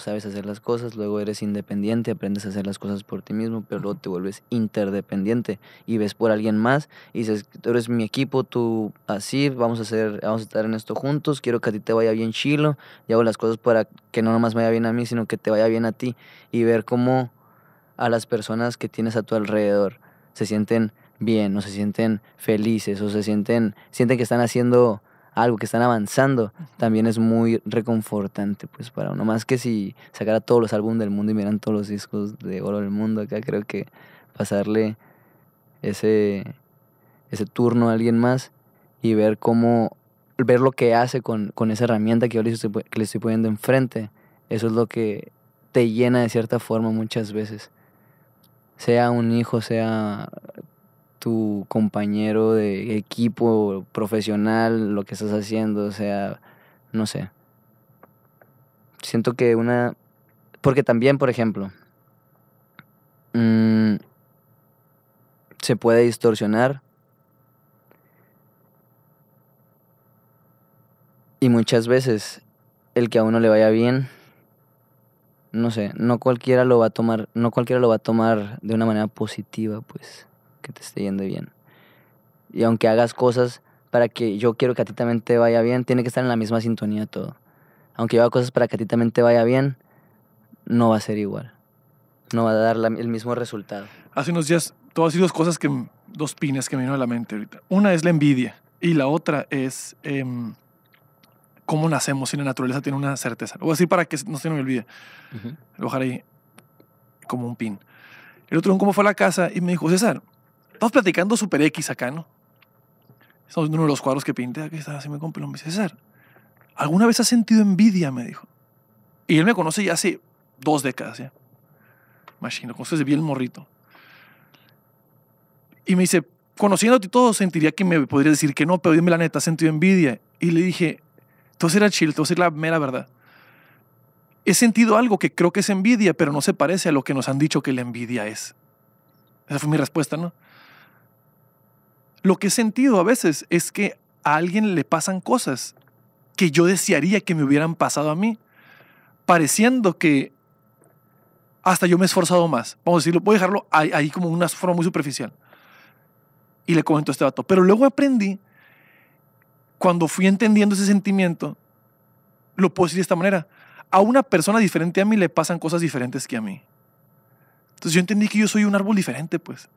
[SPEAKER 2] sabes hacer las cosas, luego eres independiente, aprendes a hacer las cosas por ti mismo, pero luego te vuelves interdependiente y ves por alguien más y dices, tú eres mi equipo, tú así, vamos a hacer, vamos a estar en esto juntos, quiero que a ti te vaya bien chilo, y hago las cosas para que no nomás vaya bien a mí, sino que te vaya bien a ti y ver cómo a las personas que tienes a tu alrededor se sienten bien o se sienten felices o se sienten sienten que están haciendo algo, que están avanzando, también es muy reconfortante, pues para uno. Más que si sacara todos los álbumes del mundo y miran todos los discos de oro del mundo, acá creo que pasarle ese, ese turno a alguien más y ver cómo, ver lo que hace con, esa herramienta que ahora le que le estoy poniendo enfrente, eso es lo que te llena de cierta forma muchas veces sea un hijo, sea tu compañero de equipo profesional, lo que estás haciendo, o sea, no sé. Siento que una... Porque también, por ejemplo, mm, se puede distorsionar y muchas veces el que a uno le vaya bien no sé, no cualquiera lo va a tomar, no cualquiera lo va a tomar de una manera positiva, pues te esté yendo bien. Y aunque hagas cosas para que yo quiero que a ti también te vaya bien, tiene que estar en la misma sintonía todo. Aunque yo haga cosas para que a ti también te vaya bien, no va a ser igual. No va a dar el mismo resultado.
[SPEAKER 1] Hace unos días, todas dos cosas que, dos pines que me vino a la mente ahorita. Una es la envidia y la otra es eh, cómo nacemos y la naturaleza tiene una certeza. o voy a decir para que no se me olvide. Lo ahí como un pin. El otro, ¿cómo fue a la casa? Y me dijo, César, Estamos platicando Super X acá, ¿no? es uno de los cuadros que pinté. Aquí está, así me compré. Me César, ¿alguna vez has sentido envidia? Me dijo. Y él me conoce ya hace dos décadas, ya. Machino, conoces bien el morrito. Y me dice, conociéndote y todo, sentiría que me podrías decir que no, pero dime la neta, has sentido envidia. Y le dije, todo era chill, todo la mera verdad. He sentido algo que creo que es envidia, pero no se parece a lo que nos han dicho que la envidia es. Esa fue mi respuesta, ¿no? Lo que he sentido a veces es que a alguien le pasan cosas que yo desearía que me hubieran pasado a mí, pareciendo que hasta yo me he esforzado más. Vamos a decirlo, voy a dejarlo ahí, como una forma muy superficial. Y le comento este dato. Pero luego aprendí, cuando fui entendiendo ese sentimiento, lo puedo decir de esta manera. A una persona diferente a mí le pasan cosas diferentes que a mí. Entonces yo entendí que yo soy un árbol diferente, pues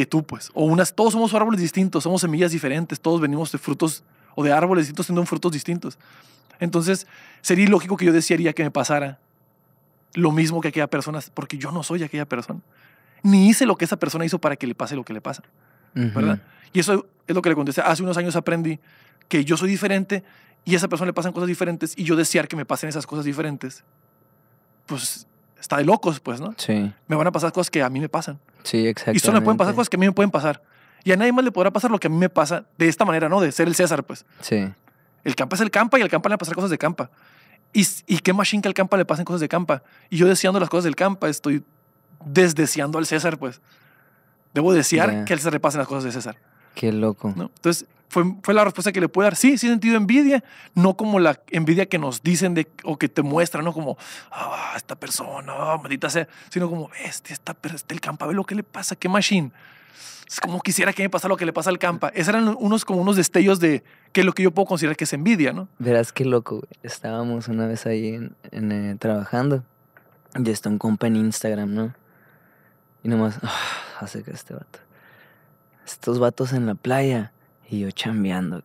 [SPEAKER 1] que tú, pues. O unas, todos somos árboles distintos, somos semillas diferentes, todos venimos de frutos o de árboles distintos, siendo frutos distintos. Entonces, sería ilógico que yo desearía que me pasara lo mismo que aquella persona, porque yo no soy aquella persona. Ni hice lo que esa persona hizo para que le pase lo que le pasa. ¿Verdad? Y eso es lo que le contesté. Hace unos años aprendí que yo soy diferente y a esa persona le pasan cosas diferentes y yo desear que me pasen esas cosas diferentes, pues está de locos, pues, ¿no? Sí. Me van a pasar cosas que a mí me pasan. Sí, exacto. Y solo me pueden pasar cosas que a mí me pueden pasar. Y a nadie más le podrá pasar lo que a mí me pasa de esta manera, ¿no? De ser el César, pues. Sí. El campa es el campa y al campa le van a pasar cosas de campa. Y, y qué machine que al campa le pasen cosas de campa. Y yo deseando las cosas del campa, estoy desdeseando al César, pues. Debo desear que al César le pasen las cosas de César. Qué loco. Entonces, fue, fue, la respuesta que le pude dar. Sí, sí he sentido envidia, no como la envidia que nos dicen o que te muestran, no como, ah, esta persona, ah, maldita sea, sino como, este, esta, este el campa, ve lo que le pasa, qué machine. Es como quisiera que me pasara lo que le pasa al campa. Esos eran unos como unos destellos de que es lo que yo puedo considerar que es envidia, ¿no?
[SPEAKER 2] Verás qué loco, Estábamos una vez ahí en, eh, trabajando y está un compa en Instagram, ¿no? Y nomás, ah, hace que este vato estos vatos en la playa y yo chambeando.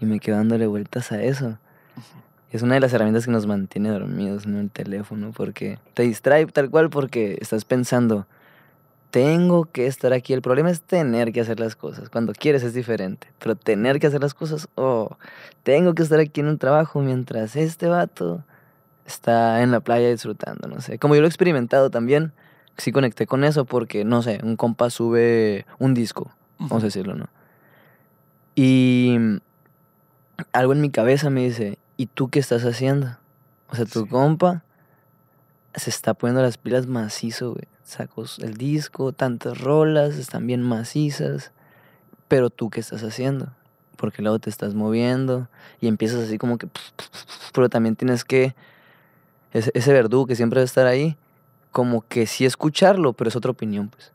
[SPEAKER 2] Y me quedo dándole vueltas a eso. Es una de las herramientas que nos mantiene dormidos, ¿no? El teléfono, porque te distrae tal cual porque estás pensando, tengo que estar aquí. El problema es tener que hacer las cosas. Cuando quieres es diferente, pero tener que hacer las cosas, o oh, tengo que estar aquí en un trabajo mientras este vato está en la playa disfrutando, no sé. Como yo lo he experimentado también, sí conecté con eso porque, no sé, un compa sube un disco, vamos a decirlo, ¿no? Y algo en mi cabeza me dice, ¿y tú qué estás haciendo? O sea, tu compa se está poniendo las pilas macizo, güey. el disco, tantas rolas, están bien macizas. Pero tú qué estás haciendo? Porque luego te estás moviendo y empiezas así como que... Pero también tienes que... Ese, ese verdugo que siempre va a estar ahí, como que sí escucharlo, pero es otra opinión, pues.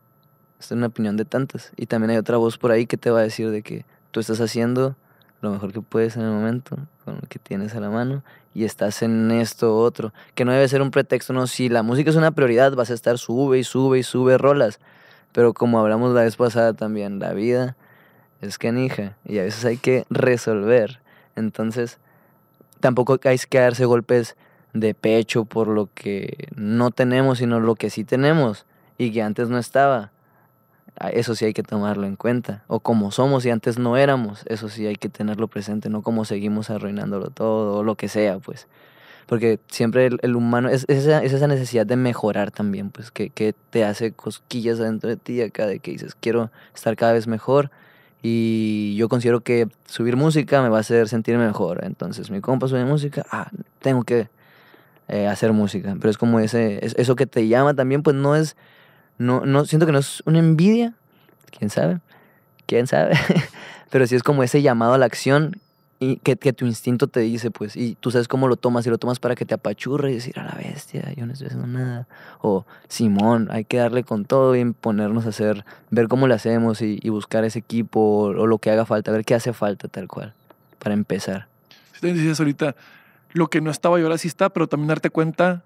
[SPEAKER 2] Es una opinión de tantas. Y también hay otra voz por ahí que te va a decir de que tú estás haciendo lo mejor que puedes en el momento, con lo que tienes a la mano, y estás en esto otro, que no debe ser un pretexto, no, si la música es una prioridad, vas a estar sube y sube y sube rolas, pero como hablamos la vez pasada también, la vida es canija, y a veces hay que resolver, entonces tampoco hay que darse golpes de pecho por lo que no tenemos, sino lo que sí tenemos y que antes no estaba. Ah, eso sí hay que tomarlo en cuenta. O como somos y antes no éramos, eso sí hay que tenerlo presente, no como seguimos arruinándolo todo o lo que sea, pues. Porque siempre el, humano, es, esa, esa, necesidad de mejorar también, pues, que, que te hace cosquillas adentro de ti acá, de que dices, quiero estar cada vez mejor, y yo considero que subir música me va a hacer sentirme mejor. Entonces, mi compa sube música, ah, tengo que eh, hacer música, pero es como ese, eso que te llama también, pues no es, no, no, siento que no es una envidia, quién sabe, quién sabe, pero sí es como ese llamado a la acción y que, que, tu instinto te dice, pues, y tú sabes cómo lo tomas, y lo tomas para que te apachurre y decir, a la bestia, yo no estoy haciendo nada. O, Simón, hay que darle con todo y ponernos a hacer, ver cómo lo hacemos y, buscar ese equipo o, lo que haga falta, ver qué hace falta tal cual, para empezar.
[SPEAKER 1] Si te ahorita, lo que no estaba y ahora sí está, pero también darte cuenta,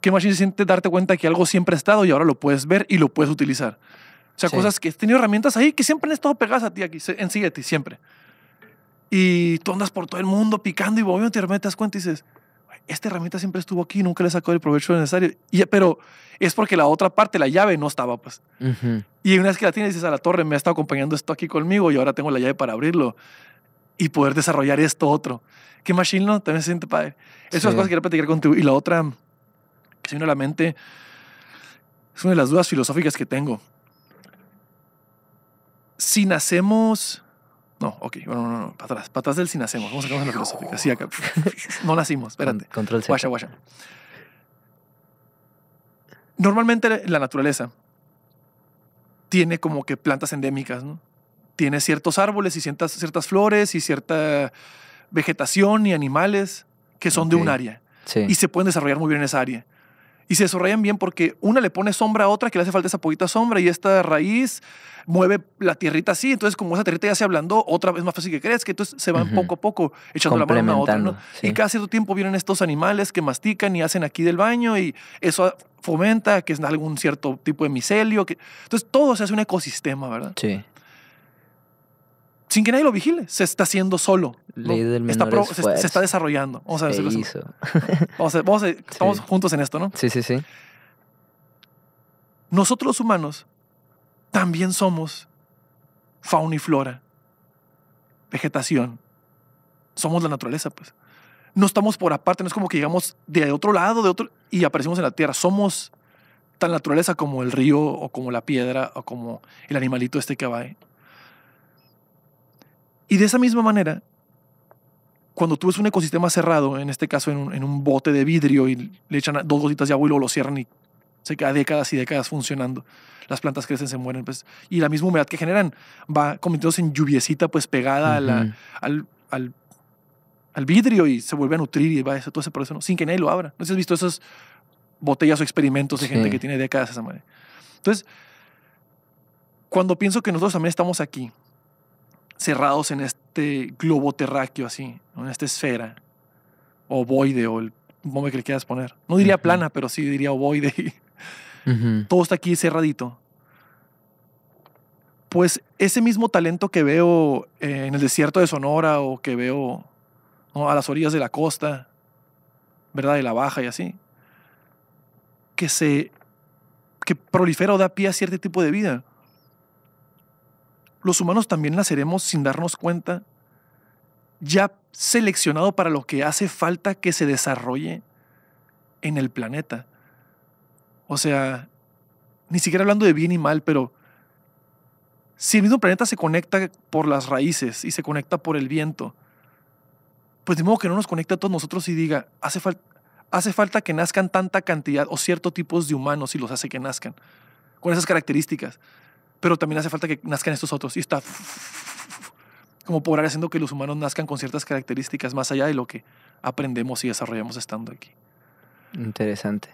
[SPEAKER 1] qué más siente darte cuenta que algo siempre ha estado y ahora lo puedes ver y lo puedes utilizar. O sea, cosas que he tenido herramientas ahí que siempre han estado pegadas a ti aquí, en sí a ti, siempre. Y tú andas por todo el mundo picando y y te das cuenta y dices, esta herramienta siempre estuvo aquí, nunca le sacó el provecho necesario. pero es porque la otra parte, la llave, no estaba, pues. Y una vez que la tienes, dices a la torre, me ha estado acompañando esto aquí conmigo y ahora tengo la llave para abrirlo y poder desarrollar esto otro. Que Machine no también se siente padre. Esas cosas que quiero platicar contigo. Y la otra que se viene a la mente es una de las dudas filosóficas que tengo. Si nacemos... No, ok, bueno, no, no, para atrás, para atrás del si nacemos. Vamos a sacar la filosófica. Sí, acá. no nacimos, espérate. Control C. Normalmente la naturaleza tiene como que plantas endémicas, ¿no? tiene ciertos árboles y ciertas, ciertas flores y cierta vegetación y animales que son de un área. Y se pueden desarrollar muy bien en esa área. Y se desarrollan bien porque una le pone sombra a otra que le hace falta esa poquita sombra y esta raíz mueve la tierrita así. Entonces, como esa tierrita ya se ablandó, otra vez más fácil que crees que Entonces, se van poco a poco echando la mano a otra. Y cada cierto tiempo vienen estos animales que mastican y hacen aquí del baño y eso fomenta que es algún cierto tipo de micelio. Entonces, todo se hace un ecosistema, ¿verdad? Sí sin que nadie lo vigile. Se está haciendo solo. Ley del Se, está desarrollando. Vamos a Vamos a, estamos juntos en esto, ¿no? Sí, sí, sí. Nosotros los humanos también somos fauna y flora, vegetación. Somos la naturaleza, pues. No estamos por aparte, no es como que llegamos de otro lado, de otro, y aparecimos en la tierra. Somos tan naturaleza como el río o como la piedra o como el animalito este que va y de esa misma manera, cuando tú ves un ecosistema cerrado, en este caso en un, bote de vidrio y le echan dos gotitas de agua y luego lo cierran y se queda décadas y décadas funcionando, las plantas crecen, se mueren, pues, y la misma humedad que generan va convirtiéndose en lluviecita pues pegada al, vidrio y se vuelve a nutrir y va todo ese proceso, sin que nadie lo abra. ¿No has visto esas botellas o experimentos de gente que tiene décadas esa manera? Entonces, cuando pienso que nosotros también estamos aquí cerrados en este globo terráqueo así, en esta esfera, ovoide o el nombre que le quieras poner. No diría plana, pero sí diría ovoide. Todo está aquí cerradito. Pues ese mismo talento que veo eh, en el desierto de Sonora o que veo a las orillas de la costa, ¿verdad? De la baja y así, que se que prolifera o da pie a cierto tipo de vida los humanos también naceremos sin darnos cuenta, ya seleccionado para lo que hace falta que se desarrolle en el planeta. O sea, ni siquiera hablando de bien y mal, pero si el mismo planeta se conecta por las raíces y se conecta por el viento, pues de modo que no nos conecta a todos nosotros y diga, hace, hace falta que nazcan tanta cantidad o cierto tipos de humanos y los hace que nazcan, con esas características pero también hace falta que nazcan estos otros y está como por haciendo que los humanos nazcan con ciertas características más allá de lo que aprendemos y desarrollamos estando aquí.
[SPEAKER 2] Interesante.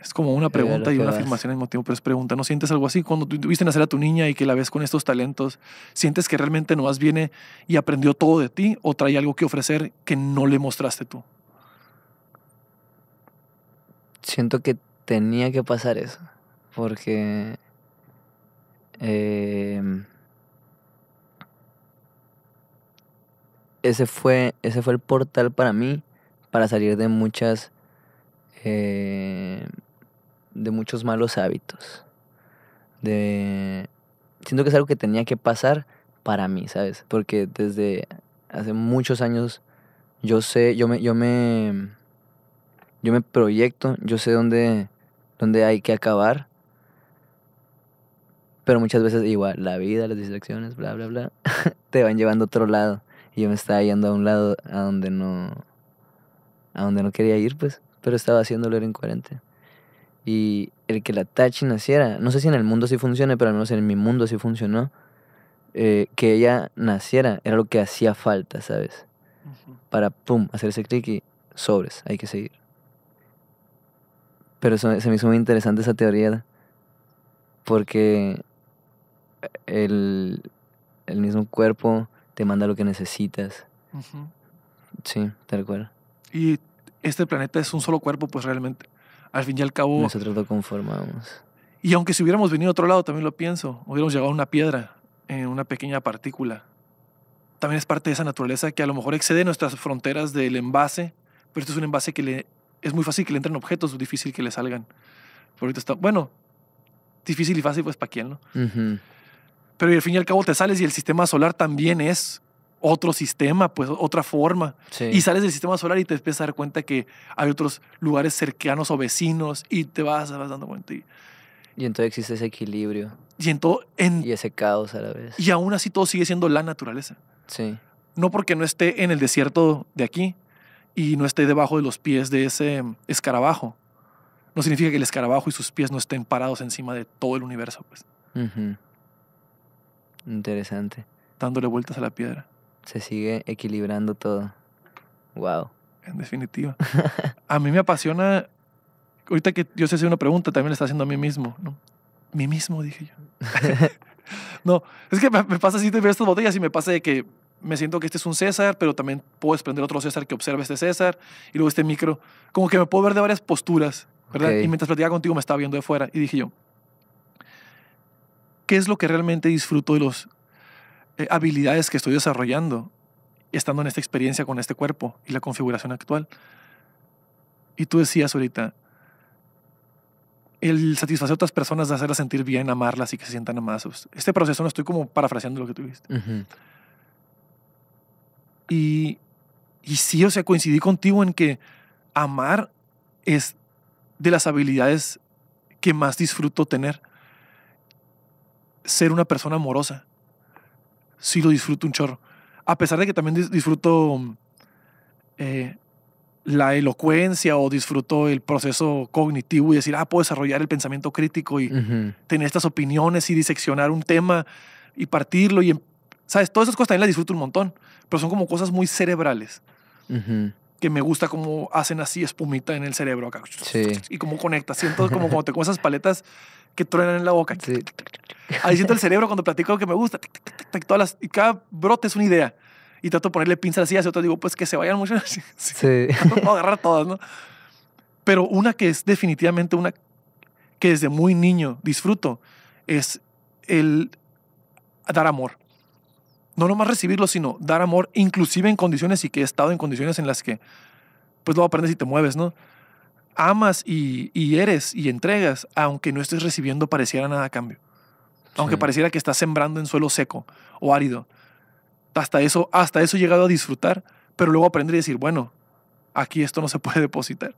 [SPEAKER 1] Es como una pregunta y una afirmación al mismo tiempo, pero es pregunta. ¿No sientes algo así? Cuando tuviste nacer a tu niña y que la ves con estos talentos, ¿sientes que realmente no nomás viene y aprendió todo de ti o trae algo que ofrecer que no le mostraste tú?
[SPEAKER 2] Siento que tenía que pasar eso,
[SPEAKER 1] porque
[SPEAKER 2] Em, ese, fue, ese fue el portal para mí para salir de muchas. Eh, de muchos malos hábitos. De. Siento que es algo que tenía que pasar para mí, ¿sabes? Porque desde hace muchos años yo sé, yo me, yo me, yo me proyecto, yo sé dónde, dónde hay que acabar pero muchas veces igual, la vida, las distracciones, bla, bla, bla, te van llevando a otro lado. Y yo me estaba yendo a un lado a donde no, a donde no quería ir, pues, pero estaba haciéndolo era incoherente. Y el que la Tachi naciera, no sé si en el mundo sí funcione, pero al menos en mi mundo sí funcionó, eh, que ella naciera era lo que hacía falta, ¿sabes? Para, pum, hacer ese clic y sobres, hay que seguir. Pero se me hizo muy interesante esa teoría, porque el, mismo cuerpo te manda lo que necesitas. Sí, te cual.
[SPEAKER 1] Y este planeta es un solo cuerpo, pues realmente. Al fin y al cabo.
[SPEAKER 2] Nosotros lo conformamos.
[SPEAKER 1] Y aunque si hubiéramos venido a otro lado, también lo pienso, hubiéramos llegado a una piedra, en eh, una pequeña partícula. También es parte de esa naturaleza que a lo mejor excede nuestras fronteras del envase, pero esto es un envase que le, es muy fácil que le entren objetos, difícil que le salgan. Por ahorita está, bueno, difícil y fácil, pues para quién, ¿no? Pero al fin y al cabo te sales y el sistema solar también es otro sistema, pues otra forma. Y sales del sistema solar y te empiezas a dar cuenta que hay otros lugares cercanos o vecinos y te vas, vas dando cuenta. Y, entonces existe ese equilibrio. Y, en ese caos a la vez. Y aún así todo sigue siendo la naturaleza. Sí. No porque no esté en el desierto de aquí y no esté debajo de los pies de ese escarabajo. No significa que el escarabajo y sus pies no estén parados encima de todo el universo. Pues. Interesante. Dándole vueltas a la piedra. Se sigue equilibrando todo. Wow. En definitiva. a mí me apasiona. Ahorita que yo sé hacer una pregunta, también le está haciendo a mí mismo, ¿no? Mí mismo, dije yo. no, es que me pasa así de ver estas botellas y me pasa de que me siento que este es un César, pero también puedo desprender otro César que observa este César y luego este micro. Como que me puedo ver de varias posturas, ¿verdad? Y mientras platicaba contigo me estaba viendo de fuera y dije yo, qué es lo que realmente disfruto de las eh, habilidades que estoy desarrollando estando en esta experiencia con este cuerpo y la configuración actual. Y tú decías ahorita, el satisfacer a otras personas, de hacerlas sentir bien, amarlas y que se sientan amados. Este proceso no estoy como parafraseando lo que tú y, y sí, o sea, coincidí contigo en que amar es de las habilidades que más disfruto tener ser una persona amorosa. Sí lo disfruto un chorro. A pesar de que también disfruto eh, la elocuencia o disfruto el proceso cognitivo y decir, ah, puedo desarrollar el pensamiento crítico y tener estas opiniones y diseccionar un tema y partirlo. Y, em-", ¿Sabes? Todas esas cosas también las disfruto un montón, pero son como cosas muy cerebrales. que me gusta cómo hacen así espumita en el cerebro acá. Sí. Y cómo conecta. Siento como cuando te esas paletas que truenan en la boca. Ahí siento el cerebro cuando platico que me gusta. todas y cada brote es una idea. Y trato de ponerle pinzas así, y otro digo, pues que se vayan mucho. Sí. sí. agarrar todas, ¿no? Pero una que es definitivamente una que desde muy niño disfruto es el dar amor. No nomás recibirlo, sino dar amor, inclusive en condiciones y que he estado en condiciones en las que, pues luego aprendes y te mueves, ¿no? amas y, eres y entregas, aunque no estés recibiendo pareciera nada a cambio. Aunque pareciera que estás sembrando en suelo seco o árido. Hasta eso, hasta eso he llegado a disfrutar, pero luego aprender y decir, bueno, aquí esto no se puede depositar.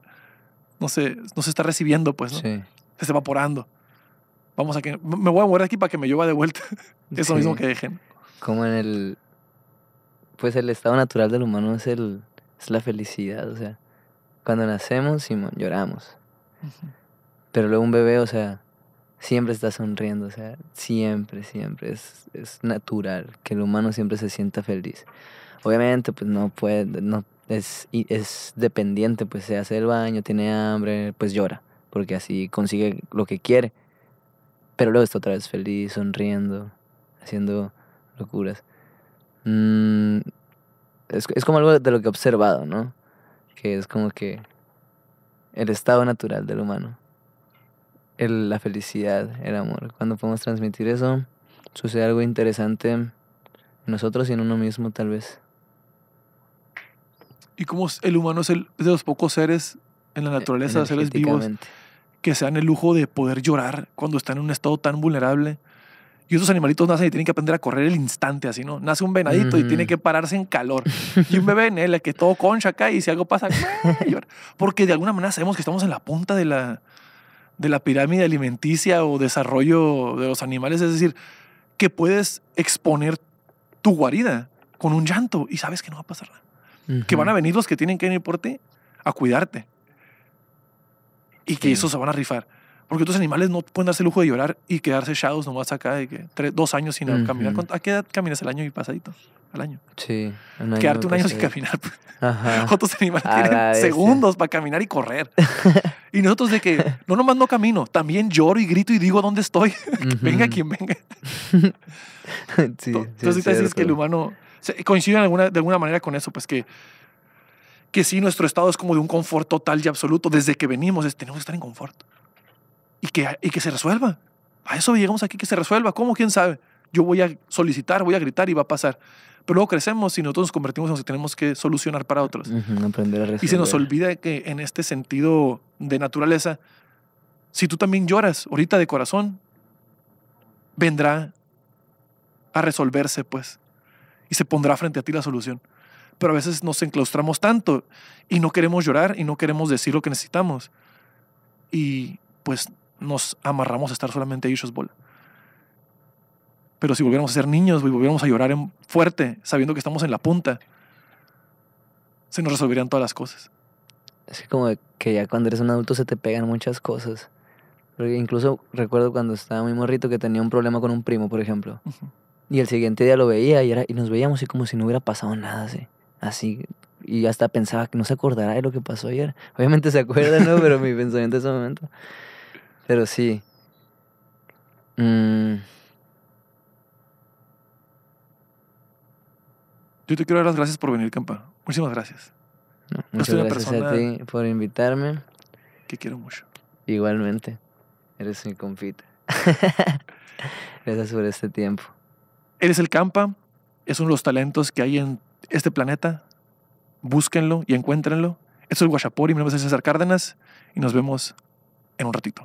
[SPEAKER 1] No se, no se está recibiendo, pues, ¿no? Se está evaporando. Vamos a que... Me voy a mover aquí para que me llueva de vuelta. eso mismo que dejen.
[SPEAKER 2] Como en el... Pues el estado natural del humano es, el, es la felicidad, o sea cuando nacemos, lloramos. Pero luego un bebé, o sea, siempre está sonriendo, o sea, siempre, siempre. Es, es, natural que el humano siempre se sienta feliz. Obviamente, pues no puede, no, es, es dependiente, pues se hace el baño, tiene hambre, pues llora, porque así consigue lo que quiere. Pero luego está otra vez feliz, sonriendo, haciendo locuras. Mm, es, es como algo de lo que he observado, ¿no? que es como que el estado natural del humano, la felicidad, el amor. Cuando podemos transmitir eso, sucede algo interesante en nosotros y en uno mismo tal vez.
[SPEAKER 1] Y como el humano es el, de los pocos seres en la e, naturaleza, seres vivos, que se dan el lujo de poder llorar cuando están en un estado tan vulnerable y esos animalitos nacen y tienen que aprender a correr el instante, así, ¿no? Nace un venadito y tiene que pararse en calor. Y un bebé en que todo concha acá y si algo pasa, Porque de alguna manera sabemos que estamos en la punta de la, de la pirámide alimenticia o desarrollo de los animales. Es decir, que puedes exponer tu guarida con un llanto y sabes que no va a pasar nada. Que van a venir los que tienen que ir por ti a cuidarte. Y que eso se van a rifar. Porque otros animales no pueden darse el lujo de llorar y quedarse shadows nomás acá de que dos años sin caminar. ¿A qué edad caminas el año y pasadito? Al año. Sí. Quedarte un año pues, sin caminar. Otros pues. animales tienen segundos para caminar y correr. y nosotros de que no nomás no camino, también lloro y grito y digo dónde estoy. venga quien venga.
[SPEAKER 2] Entonces, te es que el
[SPEAKER 1] humano coincide de alguna, de alguna manera con eso, pues que que sí, nuestro estado es como de un confort total y absoluto. Desde que venimos, tenemos que estar en confort y que, y que se resuelva. A eso llegamos aquí, que se resuelva. ¿Cómo? ¿Quién sabe? Yo voy a solicitar, voy a gritar y va a pasar. Pero luego crecemos y nosotros nos convertimos en los que tenemos que solucionar para otros. y se nos olvida que en este sentido de naturaleza, si tú también lloras ahorita de corazón, vendrá a resolverse, pues, y se pondrá frente a ti la solución. Pero a veces nos enclaustramos tanto y no queremos llorar y no queremos decir lo que necesitamos. Y pues nos amarramos a estar solamente en Pero si volviéramos a ser niños y volviéramos a llorar fuerte, sabiendo que estamos en la punta, se nos resolverían todas las cosas.
[SPEAKER 2] Es que como que ya cuando eres un adulto se te pegan muchas cosas. incluso recuerdo cuando estaba muy morrito que tenía un problema con un primo, por ejemplo. Y el siguiente día lo veía y, era, y nos veíamos y como si no hubiera pasado nada, así. Así. Y hasta pensaba que no se acordará de lo que pasó ayer. Obviamente se acuerda, ¿no? Pero mi pensamiento en ese momento. Pero sí. Mm.
[SPEAKER 1] Yo te quiero dar las gracias por venir, Campa. Muchísimas gracias. muchas gracias a ti
[SPEAKER 2] por invitarme. Que quiero mucho.
[SPEAKER 1] Igualmente. Eres mi compita. gracias por este tiempo. Eres el Campa. Es uno de los talentos que hay en este planeta. Búsquenlo y encuéntrenlo. Esto es Guachapori. Mi nombre es César Cárdenas y nos vemos en un ratito.